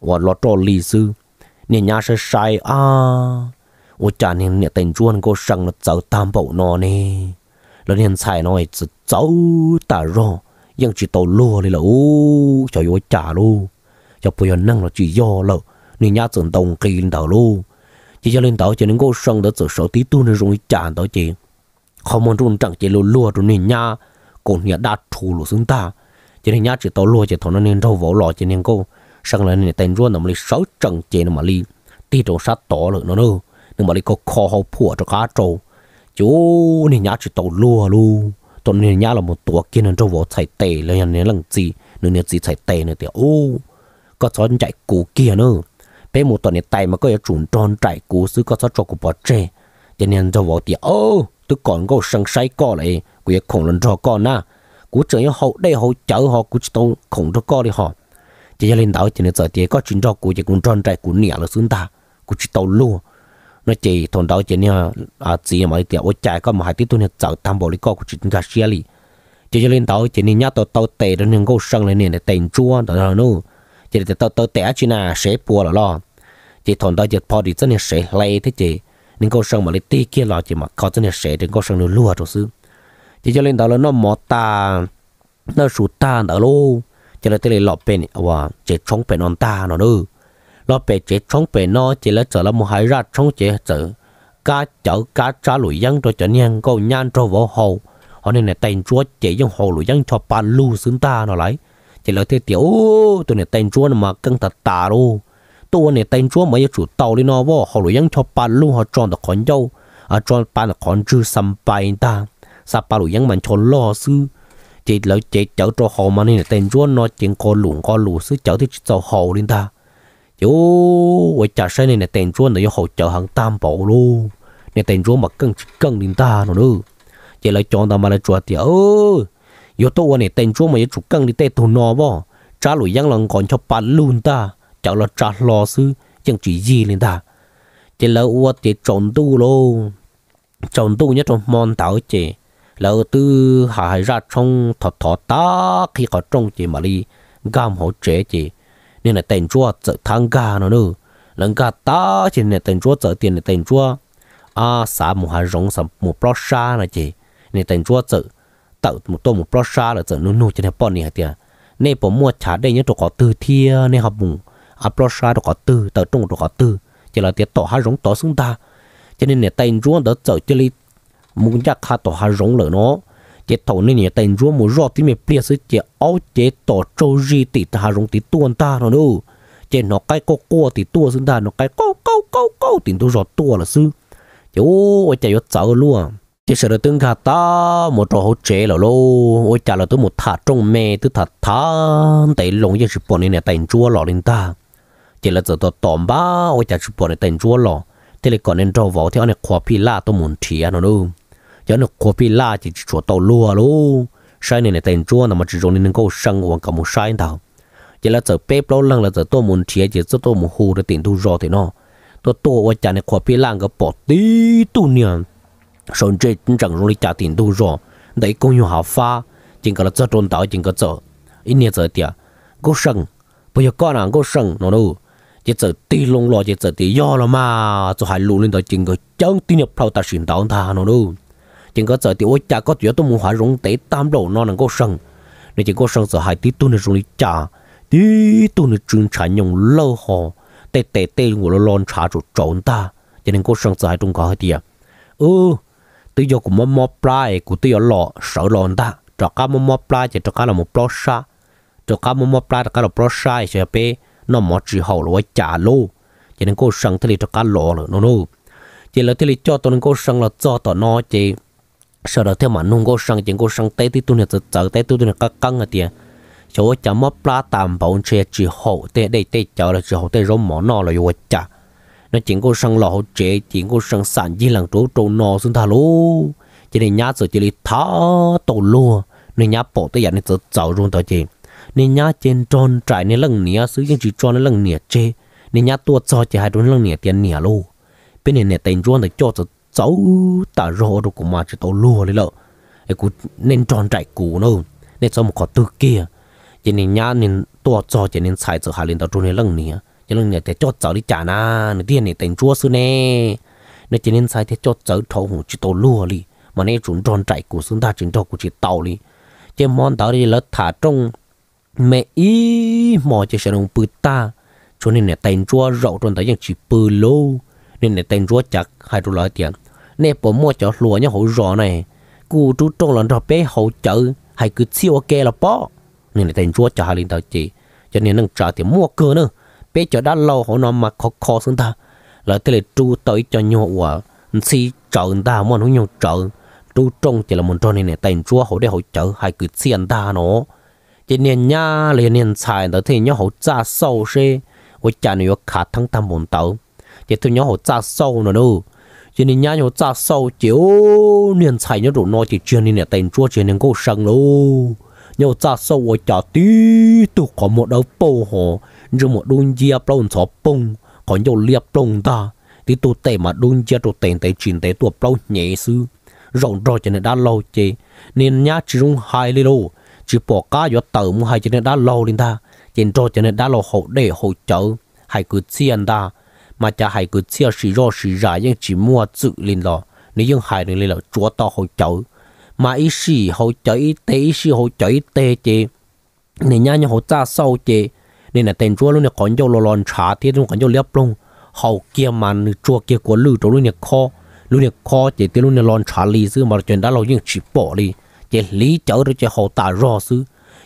và lo cho lì sư nhà nhà sẽ sai à ô cha nè nhà tên chua nó có sang nó cháu tam bảo nó nè lần hiện xài nói chỉ cháu ta rồi nhưng chỉ tàu lúa đi là ô cho vô trả luôn cho bây giờ năng là chỉ do là nên nhà trường đồng kỳ lên tàu luôn chỉ cho lên tàu chỉ nên cô sang đó chỉ sáu tí tu nên rồi trả tàu chỉ không muốn run chẳng chỉ lúa lúa rồi nên nhà còn nhà đã thu lúa xuống ta chỉ nên nhà chỉ tàu lúa chỉ thằng nó nên rau vỏ lò chỉ nên cô sang là nên tên ruộng nó mà sáu chẳng chỉ nó mà đi tí trâu sát tỏ lợn nó nữa nhưng mà đi có kho hậu phua cho cá trâu chú này nhá chỉ tàu lùa lu tàu này nhá là một tổ kiến nó trong vỏ chạy tệ lấy nhà này làm gì nó nhà gì chạy tệ nữa thì ô có chó chạy cú kia nữa bé một tuần này tay mà có cái chuẩn tròn chạy cú xứ có chó cho cú bỏ chê cho nên trong vỏ thì ô tôi còn có sân say co lại của cái khổng lần cho con na cú chơi hậu đây hậu chở họ cú tàu khổng cho co đi họ chỉ cho lên đảo chỉ nên giờ thì có chuyện cho cú chỉ cũng tròn chạy cú nhẹ là xứng ta cú chỉ tàu lùa nó chỉ thôn đó chỉ nha à chỉ mà tiền ôi chạy có mà hai tí tuần chở tam bộ lý có của chúng ta xe li chỉ cho lên đó chỉ nên nhát tàu tàu tệ đó những câu sân lên nền tiền chua đó là nu chỉ để tàu tàu tệ chỉ là sẽ bùa là lo chỉ thôn đó chỉ pò đi chân sẽ lay thế chỉ những câu sân mà lấy tí kia là chỉ mà có chân sẽ đến câu sân nó lúa rồi xứ chỉ cho lên đó là nó mò ta nó sụt ta đó luôn chỉ là tới lấy lọp bên à chỉ chống bên on ta nó nữa lo bè chế trong bè nó chỉ là trở là một hai ra trong chế chữ cá chở cá trả lùi dân cho chở nhanh câu nhan cho võ hậu họ nên là tên chúa chế dân hậu lùi dân cho bàn lưu xứng ta nó lại chỉ là thế tiểu tôi này tên chúa mà căng thật tà luôn tôi này tên chúa mà chủ tàu đi nó võ hậu lùi dân cho bàn lưu họ chọn được con dâu à chọn bàn được con chữ sầm bài ta sa bà lùi dân mình cho lo sư chỉ là chế chở cho hậu mà nên là tên chúa nó chuyện có lùn có lùn sư chở thì cho hậu lên ta yo vậy trả này là tiền chuôn để yo trợ hàng tam bộ luôn nè tiền chuôn mà cân cân đến ta nó nữa chỉ chọn ta mà là chuột thì ơ yo tôi à, nè tiền chuôn mà chụp cân đi tê thù nó bỏ trả lùi giang lòng còn cho bạn luôn ta chẳng là trả lo sư chẳng chỉ gì lên ta chỉ là ua thì trộn tu luôn trộn tu nhất trong món táo chỉ là từ hải ra trong thọ thọ ta khi có trong chỉ mà đi gam hỗ trợ chỉ nên là tiền chua chở thăng ga nó nữa lần ga ta chỉ là tiền chua chở tiền là tiền chua à xã một hàng rộng xã một plot xa là chỉ nên tiền chua chở tạo một tô một plot xa là chở nô nô cho nên bọn này tiền nên bỏ mua trả đây những tôi có tư thia nên học bùng à plot xa tôi có tư tờ trung tôi có tư chỉ là tiền tổ hàng rộng tổ xuống ta cho nên là tiền chua đó chở chỉ là muốn chắc khá tổ hàng rộng lỡ nó chế thổ nên nhà tên rùa mù rọ tí mẹ bia sư chế áo chế tỏ trâu gì thì ta hà rong tí tuôn ta nó đâu chế nó cái cô cô tí tua sư ta nó cái câu câu câu câu tí tu rọ tua là sư chế ô ôi chạy yết cháu luôn chế sợ tương khả ta một trò hỗ chế là lô ôi chả là tôi một thả trong mẹ tôi thả thả tại lồng chế sư bọn này tên rùa lọ lên ta chế là giờ tỏ tòm ba ôi chả sư bọn này tên rùa lọ thế là còn nên trâu vỏ thế anh này khóa pi la tôi muốn thìa nó đâu giờ nó có bị la chỉ chỗ tàu lúa luôn sai này tên chúa nằm chỉ trong nên có sang hoàng cả một sai thằng chỉ là giờ bếp lâu lăng là giờ tôi muốn chỉ cho tôi muốn hù để tiền thu rồi thì nó tôi tôi ở nhà có bị lang cái bỏ sơn chơi cũng chẳng rồi trả tiền thu rồi đấy cũng nhiều hào pha chỉ là cho trốn tàu chỉ có cho ít nhiều giờ tiệt có bây giờ con nào có sang nó đâu chỉ giờ tí lông lo chỉ giờ tí do mà cho hai lũ lên đó chỉ có chẳng tin nhập phao ta xin tàu thà nó chừng có giờ thì ôi cha có chuyện tôi muốn hỏi rung tế tam đầu nó nằng có sân nên chỉ có sân giờ hai tí tu nên rung đi cha tí tu nên chuyên trả nhung lâu hồ tê tê tê ngủ lo lon trả rồi trốn ta cho nên có sân giờ hai trung có hơi tiệt ừ tự do của mò mò plai của tự do lọ sợ lon ta cho cá mò mò plai chỉ trọ cá là một pro sa cho cá mò mò plai cho cá là pro sa sẽ pe nó mò chỉ hậu là trả lô cho nên có sân thì cho cá lọ rồi nô, nó chỉ là thì cho tôi nên cô sân là cho tao nó chỉ sợ đó theo mà nung cố sang chính cố sang tây tí tu này từ từ tây tu tu này các căng à tiền chỗ chả mất ba tạm bảo che chỉ hậu tê đây tê chợ là chỉ hậu tê rôm mỏ nọ là vô à chả nó chính go sang lò chế chính cố sang sản di làng trố trâu nọ xuống thà lú chỉ để nhá rồi chỉ để thả tổ lúa nên nhá bỏ tê dạng này từ từ luôn tới chị nên nhá trên tròn trải nên lần nĩa sử dụng chỉ tròn nên lần nĩa chê nên nhá tua cho chỉ hai đốn lần nĩa tiền nĩa luôn bên này này tiền tròn để cho từ cháu ta rõ đồ của mà chỉ tao lùa lấy lợ ấy cũng nên tròn trại cũ nô, nên cháu một khó tư kia chỉ nên nhá nên to cho chỉ nên xài cho hà lên tao trôn lên lần nha, chỉ lần nè để cho cháu đi trả nà, nên tiền này tiền chúa xưa nè nên chỉ nên xài để cho cháu thâu hùng chỉ tao lùa đi mà nên chúng tròn trại cũ xứng ta chính cho của chỉ tao đi chỉ món tao đi lỡ thả trong mẹ ý mò chỉ sẽ đồng bự ta cho nên nè tiền chúa rậu tròn tới những chỉ bự lô nên nè tiền chúa chặt hai đô la tiền nè bỏ mua cho lúa nhau hậu rõ này cú chú trông là rõ bé hậu chợ hay cứ siêu ok là bỏ nên là tên chúa cho hai linh tao chị cho nên nâng trả thì mua cơ nữa bé cho đã lâu họ nó mà khó khó xuống ta là thế là chú tới cho nhau quả si chợ ta muốn nó nhau chợ chú trông chỉ là một trò này này tên chúa họ để hậu chợ hay cứ xiên ta nó cho nên nha liền nên xài tới thì nhau hậu ra sâu xe 我家里有卡通当门道，也都让我炸烧了喽。chỉ nên nhà nhau cha sau chiếu niên chạy nhau đủ nó chỉ chuyện nên để tên chua chỉ nên cố sang luôn nhau cha sau ở chợ tí tụ có một đầu bầu họ rồi một đun gia bông chó bông còn nhau liệp bông ta thì tụ tệ mà đun gia tụ tệ tệ chuyện tệ tụ bông nhẹ sư rộng rồi cho nên đã lâu chê nên nhà chỉ dùng hai lê đồ chỉ bỏ cá vô tờ mua hai cho nên đã lâu đến ta chỉ cho cho nên đã lâu hậu để hỗ trợ hai cứ chiên ta mà cha hay cứ chia sẻ rõ sẻ ra nhưng chỉ mua tự lên lo nếu nhưng hai được lên là chúa to hỗ trợ mà ý sĩ hỗ trợ ý tế ý sĩ hỗ trợ ý tế chế nên nhà nhá hỗ trợ sau chế nên là tên chúa luôn là còn cho lo lon trả thì luôn còn cho liếp luôn hậu kia mà chúa kia của lưu trong luôn là khó luôn là khó chế thì luôn là lon trả lý sư mà chuyện đó là những chỉ bỏ đi chế lý chở rồi chế hỗ trợ rõ sư,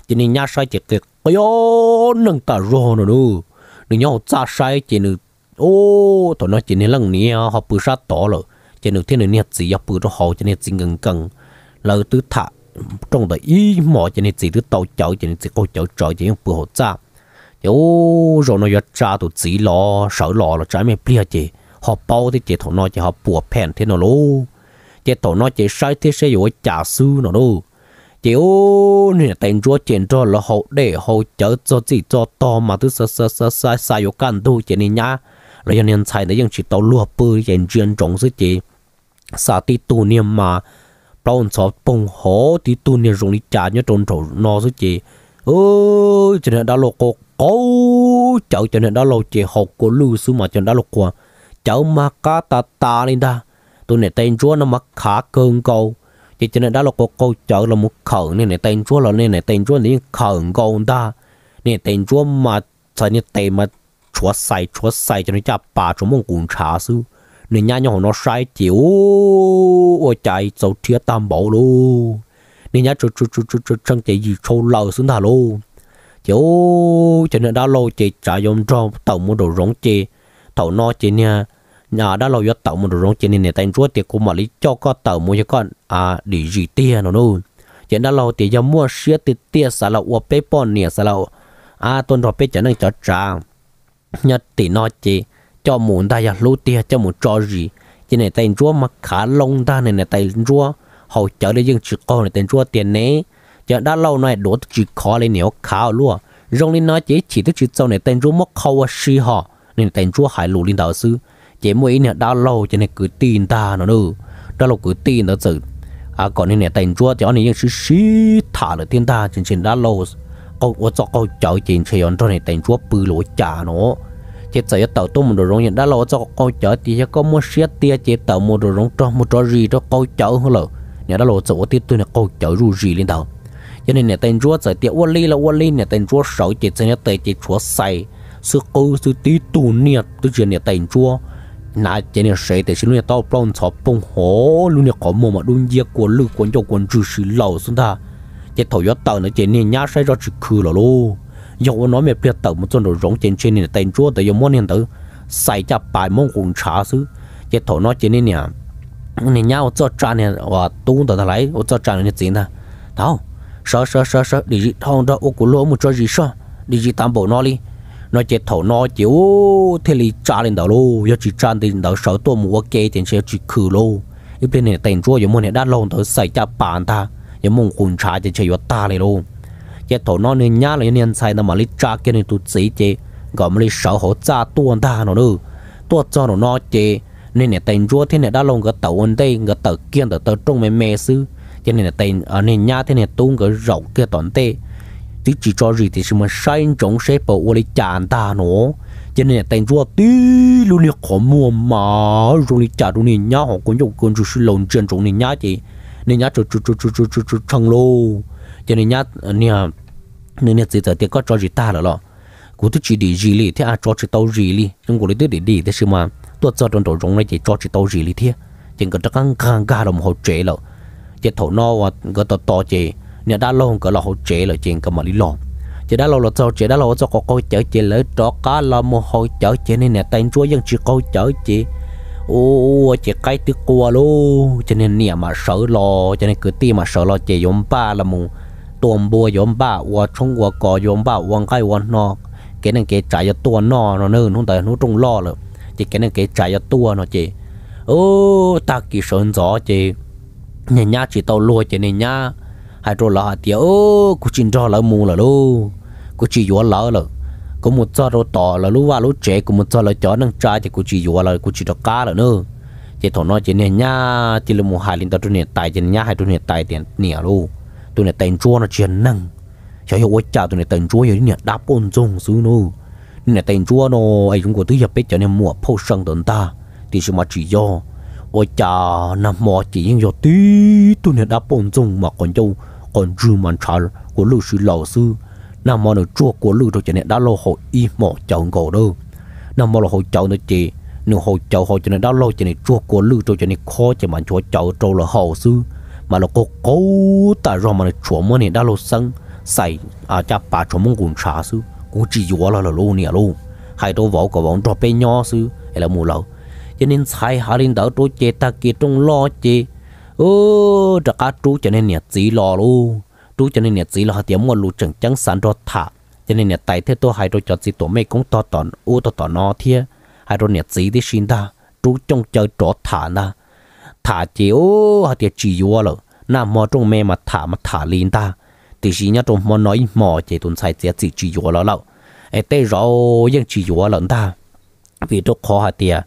cho nên nhà sai chế cái ôi nâng ta rõ nữa nữa nhà hỗ trợ sai chế nữa ô tụi nó chỉ nên lần này họ bự ra to rồi cho nên thiên này chỉ học bự cho họ cho nên chỉ gần gần là tứ thả trong đời ý mỏ chỉ tứ tàu chậu chỉ câu chậu cho nên bự họ ra ô rồi nó giờ ra tụi chỉ lò sợ lò là trái mày bia chị họ bao thì chị thằng nó chị họ bùa phèn thế nó lô chị nó chị sai thế sẽ rồi trả sư nó đâu chị ô nè tên chúa chuyện cho là hậu để hậu chở cho chị cho to mà thứ sơ sơ sơ sai sai vô can tu chị này nhá rồi anh em thấy đấy những chỉ tàu lúa bự hiện chuyên trồng sự chỉ sa ti tu niệm mà bao cho bông hố tí tu niệm dùng đi trả nhớ trồng trồng nó sự chỉ ơi cho nên đã lộ cô cố cháu cho nên đã lộ chỉ học của lưu sư mà cho nên đã lộ qua cháu mà cá ta ta lên đa, tôi này tên chúa nó mắc khá cơn câu chỉ cho nên đã lộ cô cô cháu là một khẩn nên này tên chúa là nên này tên chúa những khẩn câu đa, nên tên chúa mà sao như tên mà chúa sai chúa sai cho nên cha bà cho mong cũng trả sư nên nhà nhau nó sai chịu ôi chạy cháu chia tam bảo luôn nên nhá chú chú chú chú chú chẳng chạy gì trâu lâu xuống thà lô cháu cho nên đã lâu chạy trả dùng cho tàu mua đồ rong chê tàu nó chê nha nhà đã lâu tàu mua đồ rong chê nên này tay chúa tiệc của mà lý cho con tàu mua cho con à để gì tia nó luôn chuyện đã lâu thì giờ mua xía tia tia xả lậu uo bê bòn nè xả lậu à tuần rồi bê chả năng chả trang nhất tỷ nó chỉ cho muốn ta giờ à, lú tia cho muốn cho gì chỉ này tay chúa mặc khá lông ta này này tay chúa hậu chở đi dân chỉ con này tay chúa tiền nấy, giờ đã lâu này đổ chỉ khó lên nhiều khá luôn rong lên nó chỉ chỉ tức chỉ sau này tay chúa mắc khâu và si họ nên tay chúa hải lù lên đạo sư chỉ mỗi này đã lâu cho nên cứ tin ta nó nữa đã lâu cứ tin nó sự à còn nên này tay chúa cho này dân sư chỉ thả được tiền ta trên trên đã lâu câu vợ cho câu chọi chuyện chơi ông rồi này tiền chúa bự lỗ trả nó chết giờ tàu tôi một đồ rong hiện đã lo cho câu chọi thì có một xe tia chết tàu một đồ rong cho một trò gì cho câu chọi hơn rồi nhà đã lo cho tôi tôi là câu chọi ru gì lên tàu cho nên nhà tên chúa giờ tiếc quá ly là quá ly nhà tên chúa sợ chết giờ nhà tên chết chúa say sự câu sự tí tù niệm tôi chuyện nhà tên chúa nà chỉ nên sẽ để xin luôn tàu plon chọc bông hố luôn nhà có mồm mà đun giết quần lưu quần cho quần trừ sự lâu xuống ta chế thổi gió tàu nữa chế nên nhá say ra chỉ khử là lô giờ ông nói mẹ biết tàu một chỗ đồ rong trên trên này tên chúa tại giờ muốn hiện tử sai cha bài mông cùng trả xứ chế thổi nói chế nên nè nên nhá ông cho cha nè và tu tờ thà lấy ông cho cha nè tiền ta đâu sợ sợ sợ sợ đi gì thong đó ô cũng lỗ một chỗ gì sợ đi gì tam bộ nó đi nó chế thổi nó chịu thế li trả lên đầu lô giờ chỉ trả lên đầu sợ tôi mua cái tiền xe chỉ khử lô ít bên này tên chúa giờ muốn hiện đã lâu tới sai cha bàn ta giờ mong khun trả thì chơi ta này luôn giờ thổ nó nên nhá là nên mà lấy trả kia nên tụt sĩ chứ gọi mà lấy sợ hổ cha tuôn ta cho nó nó chứ nên là tên chúa thế này đã cái tàu ôn đây cái tàu kia tàu tàu trung mẹ mẹ sư cho nên là tên nhá thế này tung cái rộng kia toàn tê chứ chỉ cho gì thì mà sai chống sẽ bỏ ô lấy chán ta nó cho nên là tên chúa tí khó mua mà rồi chả luôn nhá họ cũng dùng cơn chú sư lồn trên chúng nhá chị nên nhá chú chú chú chú chú chú chú trong lô cho nên nhá nha nên nhá chỉ giờ tiền có cho gì ta là lo cụ thứ chỉ để gì li thế à cho chỉ tàu gì li chúng cụ lấy thứ để đi thế mà tôi cho trong đầu rong này chỉ cho chỉ tàu gì li thế chỉ cần chắc ăn khang ga đồng hồ chế rồi chỉ thổ no và cái to to chế nhà đã lo không có lo hồ chế rồi chỉ cần mà đi lo chỉ đã lo là sao chỉ đã lo cho có coi chở chế lấy cho cá là một hồ chở chế nên nè tay chúa dân chỉ coi chở chế ô chỉ cái tự qua luôn cho nên nè mà sợ lo cho nên cứ ti mà sợ lo chỉ yếm ba là mù tuôn bùa yếm ba qua chung qua cò yếm ba quan cái quan nọ, cái này cái trái cho tuôn nọ nó nên không tại nó trung lo rồi chỉ cái này cái trái cho tuôn nó chỉ ô ta kỳ sơn gió chỉ nhà nhà chỉ tàu lo chỉ nên nhà hai trâu là hạt tiếu ô cứ chín trâu là mù là luôn cứ chỉ yếm lỡ rồi cũng một cho rồi tỏ là lúc qua lúc trẻ cũng một cho là chó năng trai thì cũng chỉ dùa là cũng chỉ đọc cá là nữa chỉ thổ nói chỉ nè nhá chỉ là một hai linh tao tụi nè tài chỉ nhá hai tụi nè tài tiền nè luôn tụi nè tiền chua nó chuyện năng cho hiểu quá chả tụi nè tiền chua rồi nè đáp ôn dùng sư luôn nè tiền chua nó ai chúng của thứ hiệp biết cho nên mua phô sân tụi ta thì sự mà chỉ do ôi chả nằm mò chỉ riêng do tí tụi nè đáp ôn dùng mà còn châu còn dư mà chả, của lưu sư lão sư nó mò nó chua của lưu rồi cho nên đã lô hồ y mò chậu cổ đâu nó mò là hồ chậu nó chỉ nó hồ chậu hồ cho nên đã lô cho nên chua của lưu rồi cho nên khó cho mà chúa chậu trâu là hồ sư mà nó có cố tại rồi mà nó chúa mà nên đã lô sân sai à cha bà chúa mong cũng trả sư cũng chỉ dùa là là luôn nè luôn hai đứa vợ của bọn trò bé nhỏ sư hay là mù lậu cho nên sai hà linh đỡ trôi chê ta kia trong lo chê ơ trả cá trú cho nên nhà chỉ lo luôn trú cho nên nè chỉ là họ tiếng mua lũ chẳng chẳng sản đó thả cho nên nè tại thế tôi hai rồi cho chỉ tổ mày cũng to to u to to nó thế hai rồi nè chỉ đi xin ta trú trong chơi trọ thả na thả ô họ tiếng chỉ vô rồi na mò trong mẹ mà thả mà thả liền ta thì chỉ nhớ trong mò nói mò chỉ tuần sai chỉ chỉ chỉ vô rồi lâu ấy tê rồi vẫn chỉ vô rồi ta vì tôi khó hạt tiền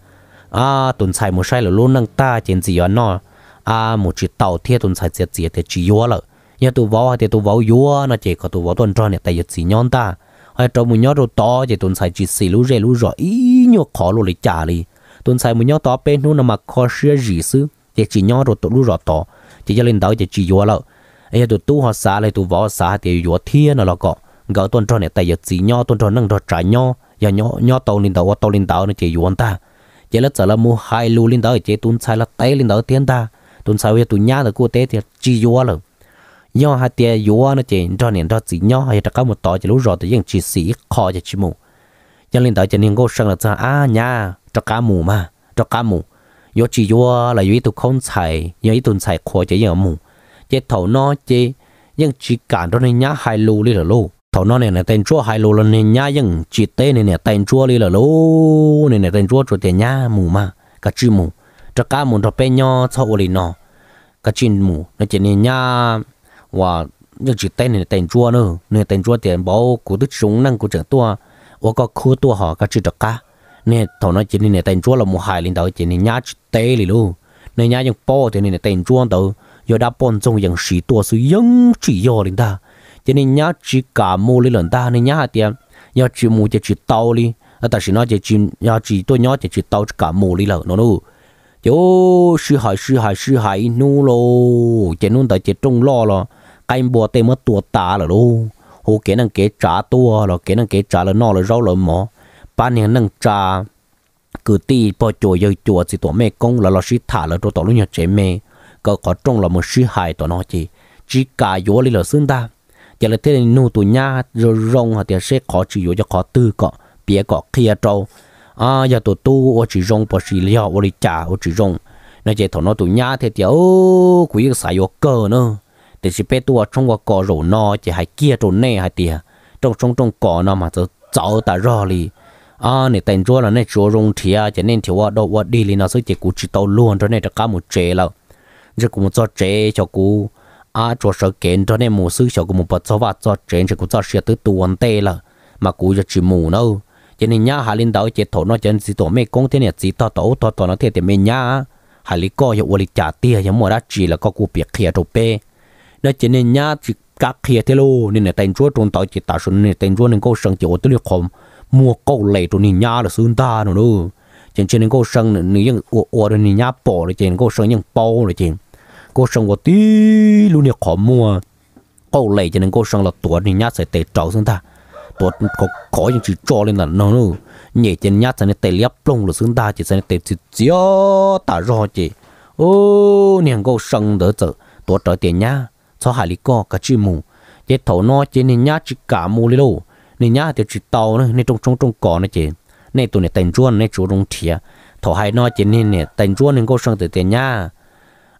à tuần sai một sai là luôn nâng ta trên gì đó nó à một chỉ tàu thiệt tuần sai chỉ chỉ thì chỉ vô rồi nhà tụ võ thì tụ võ vua nó chỉ có tụ võ tuần tròn này tại giật xì nhon ta hay trong một nhóm đồ to thì tuần sai chỉ xì lú rê lú rõ ý nhọ khó lú lấy trả đi tuần sai một nhóm to bên nó nằm khó xưa gì xứ thì chỉ nhóm đồ tụ lú rõ to chỉ cho lên đó thì chỉ vua lợ ấy tụ tu họ xả lại tụ võ xả thì vua thiên nó là cọ gỡ tuần tròn này tại giật xì nhon tuần tròn năng đồ trả nhon giờ nhọ nhọ tàu lên tàu tàu linh tàu nó chỉ vua ta chỉ là sợ là mua hai lú linh đó chỉ tuần sai là tay linh đó thiên ta tuần sai về tụ nhá là cô tế thì chỉ vua lợ nhỏ hạt tiền yếu nó chỉ cho nên đó chỉ nhỏ hay là có một tỏi cho lúc rồi thì những chỉ sĩ khó cho chỉ mù cho nên đó cho nên cô sang là sao à nhà cho cá mù mà cho cá mù yếu chỉ yếu là yếu tụ không xài yếu tụ xài khó chỉ yếu mù chỉ thầu nó chỉ những chỉ cản cho nên nhá hai lù đi là lù thầu nó này là tên chúa hai lù là nên nhá những chỉ tê này là tên chúa đi là lù này là tên chúa cho tiền nhá mù mà cả chữ mù cho cá mù cho bé nhỏ cho ô lì nó cả chữ mù nó chỉ nên nhá và những chỉ tên này tên chua nữa nên tên chua tiền bảo cụ tức súng năng của trưởng tua và có khu tua họ có chữ đặc ca nên thầu nói chỉ nên tên chua là một hài linh đầu chỉ nên nhát chữ tê lì luôn nên nhát những po thì nên tên chua đầu do đã bón trong những sĩ tua sự những chỉ do linh ta cho nên nhát chỉ cả mô lý lần ta nên nhát tiền nhát chỉ mù chỉ chỉ tàu đi à ta chỉ nói chỉ chỉ nhá chỉ tôi nhá chỉ chỉ tàu cả mô lý lần nó luôn chỗ sư hại sư hại sư hại nu lô chỉ nu tại chỉ trung lo lo cái bộ tem mất tua ta là đâu hồ cái năng cái trả tua là cái năng cái trả là nó là rau là mỏ ba này năng trả cứ ti bỏ chỗ giờ chỗ chỉ tổ mẹ công là lo sĩ thả là tổ tổ lúc nhà trẻ mẹ có có trong là một sĩ hại tổ nó chỉ chỉ cả yếu lý là xương ta giờ là thế này nu tụi nha rồi rong hả thì sẽ khó chỉ yếu cho khó tư cọ bia cọ kia trâu à giờ tụi tu ở chỉ rong bỏ sĩ liệu ở đi trả ở chỉ rong nãy giờ thằng nó tụi nha thế thì ô quý cái sai yếu cơ nữa thì chỉ biết tua trong qua cỏ rổ no chỉ hay kia rổ nè hay tiệt, trong trong trong cỏ nó mà tớ cháu ta rõ li à nè tên chỗ là nè chúa rong thia cho nên thiếu đâu qua đi li nó sẽ chỉ cú chỉ tàu luôn cho nên cho cá một chế là chỉ cũng cho chế cho cú à chúa sợ kiến cho nên một sự cho cú một bát cho vặt cho chế chỉ cú cho sửa tới tuần tê là mà cú cho chỉ mù đâu cho nên nhá hà linh đạo chỉ thổ nó chân chỉ tổ mẹ công thế này chỉ tao tao tao tao nó thiệt thì mẹ nhá hà lý coi, hiệu quả trả tiền hiệu mua đã chỉ là có cú việc kia đồ bé nó chỉ nên nhá chỉ các kia thế lô nên là tên chúa trong tàu chỉ ta xuống nên tên chúa nên cô sang chỉ ô tô liệt khom mua câu lệ trong nên nhá là xuyên ta nó chỉ chỉ nên cô sang nên những ô ô nên nên nhá bỏ rồi chỉ sang những bao rồi chỉ cô sang ô tí luôn liệt khom mua câu lệ chỉ nên cô sang là tuổi nên nhá sẽ tệ trâu xuyên ta tuổi có có những chữ cho lên là nó nó nhẹ chỉ nhá sẽ nên tệ liệp là xuyên ta chỉ sẽ nên chỉ gió ta rồi chỉ ô nên cô sang đỡ tự tuổi trở tiền nhá cho hải lý co cả chữ mù chế thổ nó chế nên nhá chữ cả mù lì lô nên nhá thì chữ tàu nó nên trong trong trong cỏ nó chế nên tụi này tên ruộng nên chủ rong thìa thổ hải nó chế nên này tên ruộng nên cô sang từ tiền nhá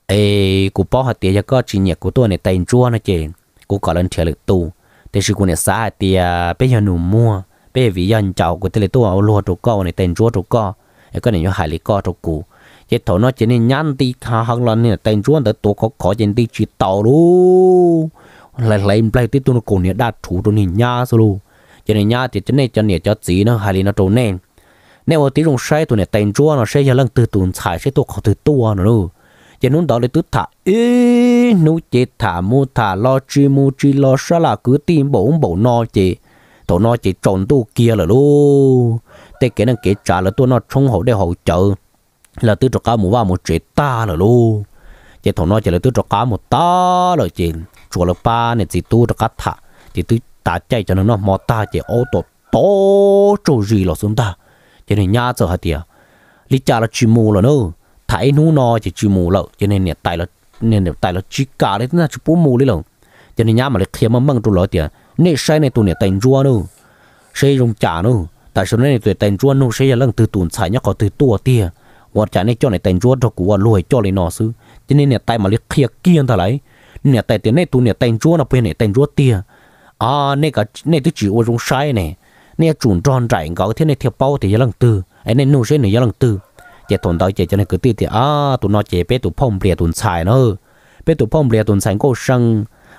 ê cụ bao hạt tiền có chỉ nhẹ của tôi này tên ruộng nó chế cụ có lần thìa lực tu thế sự của này xã tiền bây giờ nụ mua bây giờ vì dân cháu của tôi là tôi ở lúa trâu co này tên ruộng trâu co cái này nhớ hải lý co trâu cụ chế thổ nó chỉ nên nhăn đi thà hàng lần này tên ruộng tới tổ có có chỉ đi chỉ tàu luôn lại lại lại tiếp tục nó cổ này đã chủ tôi nhìn nhá rồi luôn cho nên nhá thì cho nên cho nên cho gì nó hay là nó trâu nè nếu mà tí dùng sai tụi này tên ruộng nó sẽ giờ lần từ tuần xài sẽ tổ khó từ tua nữa luôn cho nên đó là tôi thả ê nô chế thả mua thả lo chi mua chi lo sa là cứ tìm bổ bổ no chế tổ nó chỉ trộn tu kia là luôn thế cái năng kể trả là tôi nó trong hậu để hậu trợ là tứ trọc cá mù vào một chế ta là lô chế thằng nó chỉ là tứ trọc cá mù ta là chế chùa là ba này chỉ tu trọc cá thả chế tứ ta chạy cho nó mò ta chế ô tô to chỗ gì là xuống ta chế này nhá giờ hả tiệt lý cha là chỉ mù là nó thấy nó nó chỉ chỉ mù lợ cho nên nè tại là nên nè tại là chỉ cả đấy nó chỉ bố mù đấy lợ cho nên nhá mà lại khi mà măng trụ lợ tiệt nè sai này tụi nè tên chua nó sai dùng chả nó tại sao này tụi tên chua nó sai là lần từ tuần xài nhá có từ tua tiệt ว่าจะนี่เจ้าในแต่งจัวดกูว่าลุยเจ้าเลยนอซื้อจะนี่เนี่ยไตมาเลียเคลียเกียนเท่าไรเนี่ยไตเตียนในตัวเนี่ยแต่งจัวนะเป็นเนี่ยแต่งจัวเตี้ยอ่าเนี่ยก็เนี่ยตัวจีว่าจงใช้เนี่ยเนี่ยจุนจอนใจก็เท่าเนี่ยเทียบเป้าแต่ยังลังตื้อไอ้เนี่ยนู่นใช่เนี่ยยังลังตื้อเจ้าตนดาวเจ้าจะเนี่ยก็ตื้อเตี้ยอ่าตัวนอเจ้าเป็ดตัวพ่อมเปลี่ยนตัวชายเนอะเป็ดตัวพ่อมเปลี่ยนตัวชายก็ช่าง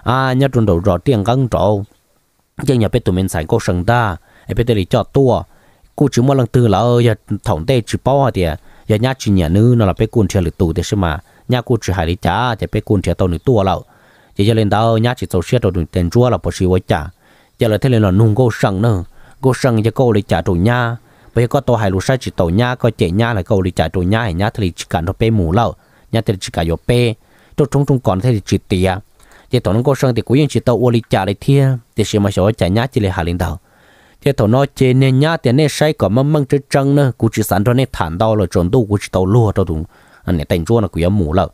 อ่าเนี่ยจุนดาวรอเตียงกังโจยังเนี่ยเป็ดตัวเมนชายก็ช่างได้ไอ้เป็ดตัวลีจอดตัวกูจึงว่าลังตื้อแล้วอย่าถ่องเต้จีป้อเตี้ย giờ nhà chỉ nhà nữ nó là bé cuốn chơi lịch tù thế mà nhà cô chỉ hài đi trả thì bé cuốn chơi tàu nữ tua lão giờ giờ lên tàu nhà chỉ tàu xe tàu đường tiền chúa là bỏ xì quá trả giờ là thế lên là nung cô sừng nữa cô sừng giờ câu đi trả tàu nhà bây giờ có tàu hải lũ sai chỉ tàu nhà có chạy nhà là câu đi trả tàu nhà hải nhà thì chỉ cần nó bé mù lão nhà thì chỉ cả vô bé tôi trung trung còn thì chỉ tiền giờ tàu nó cô sừng thì cũng chỉ tàu ô đi trả lại thiên thì xem mà sợ trả nhà chỉ là hài lên tàu thế thổ nó chế nên nhá tiền này sai có mâm măng trên trăng nữa cũng chỉ sản ra nên thản đau rồi trốn tu cũng chỉ tàu lúa cho đúng anh à, này thành chua là quý mù lợ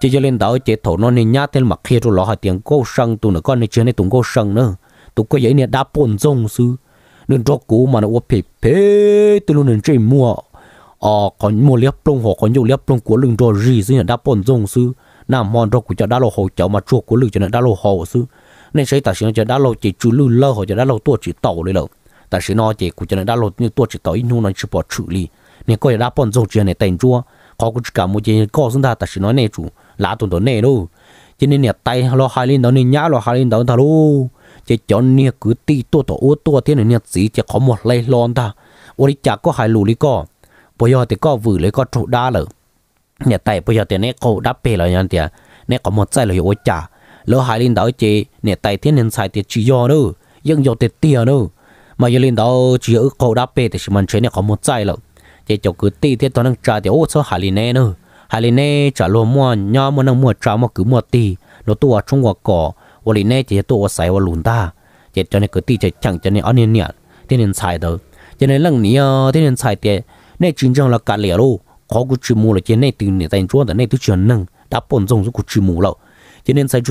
chỉ cho lên đó chế thổ nó nên nhá thêm mặc kia rồi lọ hai tiếng cô sang tu nữa con này chưa nên tung cô sang nữa tụ có giấy này đã bồn rong sư nên cho cú mà nó uất phê phê từ lúc nên chơi mua ờ còn mua liếp plong hoặc còn nhiều liếp plong của lưng rồi gì sư đã bồn rong sư nam mòn rồi của cho đã lô hồ cháu mà chua của lưng cho nên đã lô hồ sư nên xây tài sản cho đã lô chỉ chú lưu lơ họ cho đã lô tua chỉ tàu đấy lợn 但是呢，这估计呢，大陆你多知道，印度呢是不处理，你可以拿帮助这呢等住，考古只干么这告诉他，但是呢那种拉动到内喽，今天呢带了海领导，你伢了海领导他喽，这叫你 cứ tí 多多 ô 多天呢自己考么来乱他，我的家ก็海路里个，不要的个屋里个住大了，你带不要的那个打背了样的，那个么在了我家，了海领导这你带天天才的只要喽，应要的点喽。mà giờ lên đó chỉ ở cổ đáp bê thì mình chơi này có một giải rồi chỉ cho cứ tí thế tôi đang trả thì ô số hà lì nè nữa hà lì nè trả luôn mua nhau mà đang mua trả mà cứ mua tí nó tua trong quả cỏ ô lì nè chỉ tua sai ô lùn ta chỉ cho nên cứ tí chỉ chẳng cho nên ăn nên nhạt thế nên sai đâu cho nên lần này thế nên sai thì nè chính trong là cả lẻ luôn có cái chữ mua là chỉ nè từ nè tại chỗ là nè từ chuyện nâng đã bổn dùng cái chữ mua rồi chỉ nên sai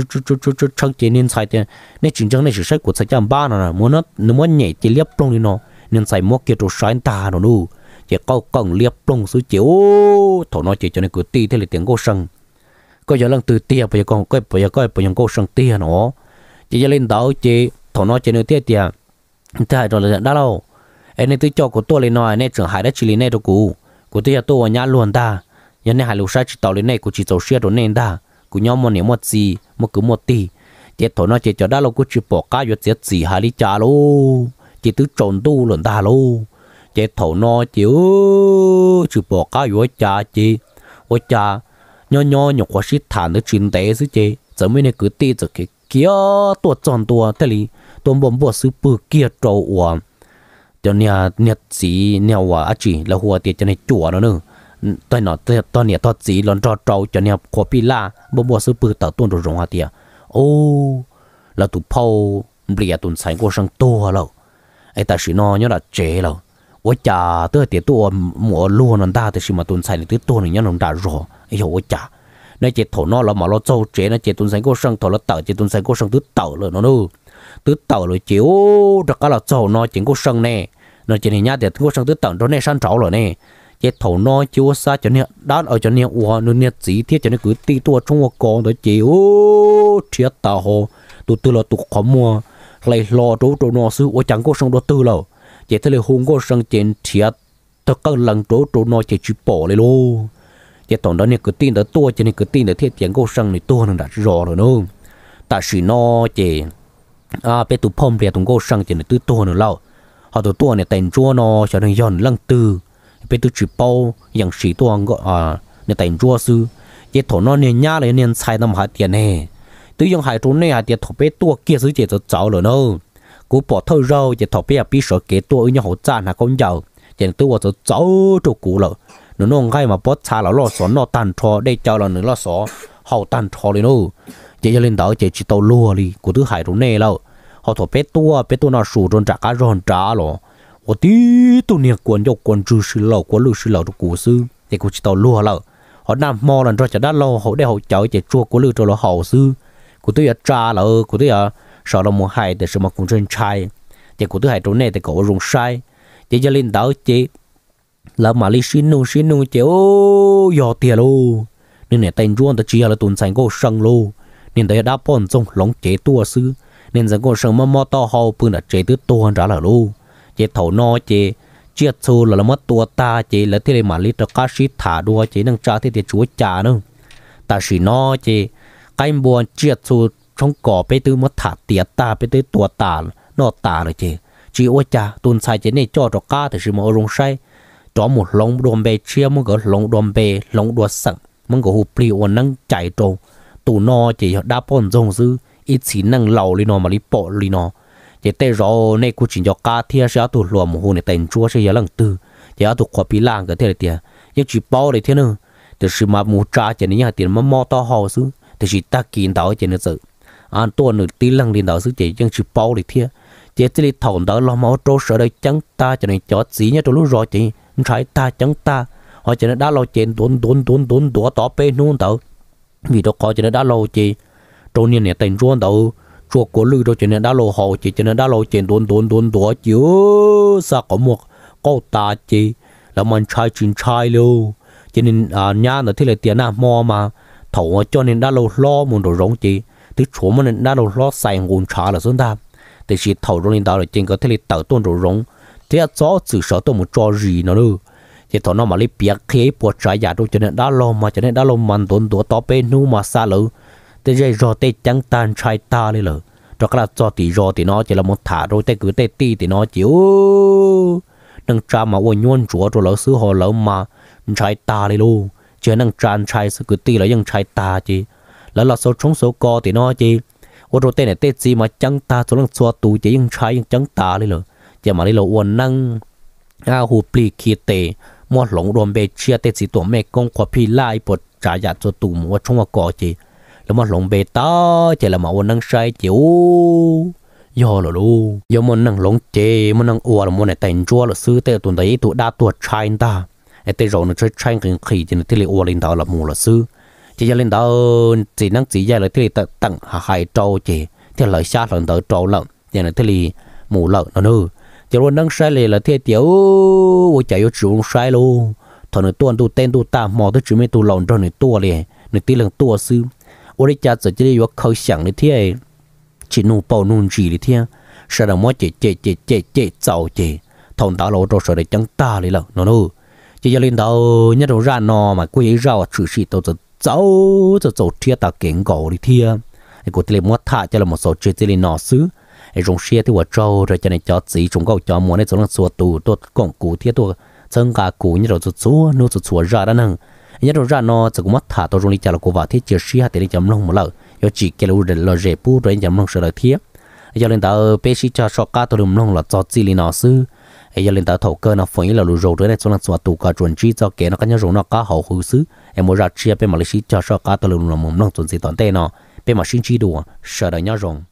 chăng nên sai tiền nên chính chẳng nên sử sai của sai chẳng ba nó muốn nó nó muốn nhảy chỉ liếp trong đi nó nên sai mua kia đồ sai ta nó chỉ câu cần liếp trong số chiếu thổ nó chỉ cho nên cứ ti thế là có giờ lần từ tia bây giờ còn bây giờ có bây giờ cô sưng tia nó chỉ giờ lên đảo chỉ thổ nó chỉ nơi tia tia thế rồi là đã lâu em nên cho của tôi lên nói nên trưởng hải đã chỉ lên này đâu cũ của tia tôi nhà luôn ta nhân này hải lục sai chỉ tạo lên này của chỉ tàu xe đồ nên ta cú nhau một niệm một gì một cứ một tỷ chế thổ nó chế cho đã lâu cứ chụp bỏ cá vô chế gì hai lý cha lô chế tứ trộn tu luận ta lô chế thổ nó chịu chụp bỏ cá vô cha chế vô cha nhỏ nhỏ nhỏ quá sĩ thản được truyền tế chứ chế giờ mới này cứ tê giờ cái kia tuột tròn tua thế lý tuôn bom bột sư bự kia trâu uổng cho nên nhật gì nèo à chỉ là hoa tiệt cho này chùa nó nữa tôi nó tôi nè tôi chỉ lần cho trâu cho nè khó bố bố sư bự tao tuôn đồ rồng hả tiệt ô là tụ phâu bìa tuần sáng của sang to lâu ai ta chỉ nó nhớ là chế lâu 我家都得多磨路能打的什么东西的，得多人家能打弱。哎呦，我家那些头脑了嘛，了走这那些东西我上头了倒，这东西我上都倒了，喏喏，都倒了就这个了走那经过上呢，那今天伢的我上都等着那上着了呢。เจ้าถนอยจิวซาจนเนี่ยด้านเอาจนเนี่ยอวนุเนี่ยสีเทียจนเนี่ยคือตีตัวช่งวกองตัวจิวเทียตาโฮตัวตือเราตุกขมัวหลยรอตัวตัวนอซื้อว่าจังก็สังตัวตือเราเจ้าทะเลหงก็สังเจนเทียตะกันหลังตัวตัวนอเจ้าจีบอเลยลูเจ้ตอนนั้เนี่ยคือตีตัวตัวเจ้าเนี่ยคือตีแต่เทียเทียงก็สังในตัวนั่นแหละรอเลยนู้นแต่สีนอเจ้าเป็นตัวพมเปียตรงก็สังเจนในตัวตัวนั่นเราเอาตัวตัวเนี่ยแต่งจัวนอฉันย้อนหลังตือ bé tôi chỉ bao những sĩ tôi ăn à nên tại rùa sư cái thổ nó nên nhá lấy nên xài năm hạt tiền này tôi dùng hai chỗ này hạt tiền thổ bé tôi kia sư chỉ tôi cháu rồi đâu cú bỏ thâu rau chỉ thổ bé à bị sợ kế tôi như hậu cha là con giàu chỉ tôi vào tôi cháu chỗ cũ rồi nó nông hay mà bớt xa là lo sợ nó tan trò để cháu là nữa lo sợ hậu tàn trò rồi đâu chỉ cho lên đó chỉ chỉ tàu lùa đi của thứ hai chỗ này rồi họ thổ bé tôi bé tôi nó sù trôn trả cá ròn trả rồi 我 tí tu niệm quần cho quần trừ sự lẩu quần lưu sự lẩu cho cổ sư thì cũng chỉ tàu lùa lẩu họ nằm mò lần cho chả đắt lâu họ để họ chở chạy chua của lưu cho nó hậu sư của tôi trà là của tôi sợ là một hai để sự mà cũng trên trai thì của tôi hai chỗ này thì cổ rung sai chỉ cho lên đảo chị là mà lý xin nu xin nu chị ô giờ tiền luôn nên này tên ruộng ta chỉ là tuần sành cô sân luôn nên tới đã bòn trong lòng chế tua sư nên rằng cô sân mà mò to hậu bưng đã chế tới tua ra là luôn chế thổ no chế chia chu là là mất tua ta chế là thế này mà lít cá sĩ thả đua chế năng cha thế thì chúa cha nữa ta sĩ no chế cái buồn chia chu trong cỏ bây tư mất thả tiệt ta bây tư tua ta nó ta rồi chế chỉ ô cha tuần sai chế này cho cho cá thì sự mà rong sai cho một lồng đom bê chia một cái lồng đom bê lồng đua sẵn mình có hụp li ổn năng chạy trâu tụ no chế đáp bọn dòng dư ít xí năng lầu li nó mà li bỏ li nó chỉ tê rõ này cũng chỉ cho cá thia sẽ tụ lùa một hồi này tên chúa sẽ giờ lần tư chỉ tụ khoa bị lang cái thế này tiền nhưng chỉ bao đấy thế nữa thì sự mà mua trả chỉ này tiền mà mò to hào xứ thì chỉ ta kiến tạo chỉ nên sự an tuần được tí lăng lên đạo xứ chỉ nhưng chỉ bao đấy thế chỉ chỉ đi thầu đó lo máu trâu sợ đây chẳng ta cho nên cho gì nhá trong lúc rồi chỉ trái ta chẳng ta họ cho nên đã lo chuyện đốn đốn đốn đốn đũa tỏ bê nuôn tàu vì đó có cho nên đã lâu chỉ, trâu niên này tên ruộng tàu ruột của lư đó cho nên đã lộ hồ chỉ cho nên đã lộ chuyện đồn đồn đồn đốn chứ sao có một câu ta chỉ là mình trai chuyện trai luôn cho nên à nhà nó thì là tiền nào mò mà thầu cho nên đã lộ lo muốn đồ rong chỉ thì chỗ mà nên đã lộ lo sài nguồn trả là xuống ta thì chỉ thầu rồi nên đó là trên có thể là tạo tôn đồ rong thế là gió sự sợ tôi một trò gì nó luôn thì thầu nó mà lấy bia khế bột trái giả đâu cho nên đã lo mà cho nên đã lo mình đồn đốn to bên nu mà xa lử แต่ใจรอเตจังตานชายตาเลยเหรอจอกระจอตีรอตีน้อจะละมดถาโรเตกือเตตีตีน้อจิ๋วนังจามาวนยวนจัวตัวเราซื้อหอเรามาชายตาเลยลูกเจอนังจานชายสกุตีแล้วยังชายตาจีแล้วเราโซชงโซกอตีน้อจีว่าโรเตเนี่ยเตจีมาจังตาตัวลังซัวตูจะยังชายยังจังตาเลยเหรอจะมาเลยเราอวนนั่งอาหูปลีคีเตมอดหลงรวมเบเชียเตจีตัวแม่กงขวาพี่ไล่ปวดจ่ายาตัตุ่มว่าชงว่าก่อจี tụi mà lộn bê tớ chỉ là mẫu năng sai chiếu, do là lu do mà năng lộn chế, mà năng ua là mà này tiền chua là sư tê tuần đấy tụi đa tuột trai ta ai tê rồi nó chơi trai gần khí, chỉ là tê lì ua lên đó là mù là sư chỉ cho lên đó chỉ năng chỉ dạy là tê lì tặng hà hai trâu chỉ thì lời xa lần tới trâu lợn thì là tê lì mù lợn nó nữa chỉ luôn năng sai lì là tê tiểu ôi chạy vô chủ sai luôn thằng này tuần tu tên tu ta mò tới chuẩn bị tu lộn cho này tua liền này tí lần tua sư 我的家在这里有口香的天，去弄包弄水的天，啥的么姐姐姐姐姐造姐，同大佬都说的讲大的了，喏喏，这家领导一头热闹嘛，故意绕出去都是走着走贴到警告的天，哎，我这里么他家了么说这这里闹事。ai rong xe thì vợ trâu rồi cho nên cho chỉ chúng câu cho muốn để cho nó xua tù tôi còn cụ thiết tôi 增加 cụ như rồi chúa nó chúa ra đó nâng nhất là ra nó chỉ có mất thả tôi dùng đi chả là cô vợ thiết chia sẻ thì đi chấm lông một lần do chỉ cái lâu để lo rẻ pu rồi chấm lông sợ lời thiết giờ lên tàu ờ, bê sĩ cho sọ cá tôi đừng lông là cho chi lý nó sư giờ lên tàu thầu cơ nó phổi là lù rồi đấy, cho nó xóa tủ cả chuẩn chi cho kẻ nó cá nhớ rồ nó cá hậu hữu sư em muốn ra chia bên mà lấy sĩ cho sọ cá tôi đừng lông lông chuẩn gì toàn tê nó bên mà xin chi đùa sợ đời nhớ rồng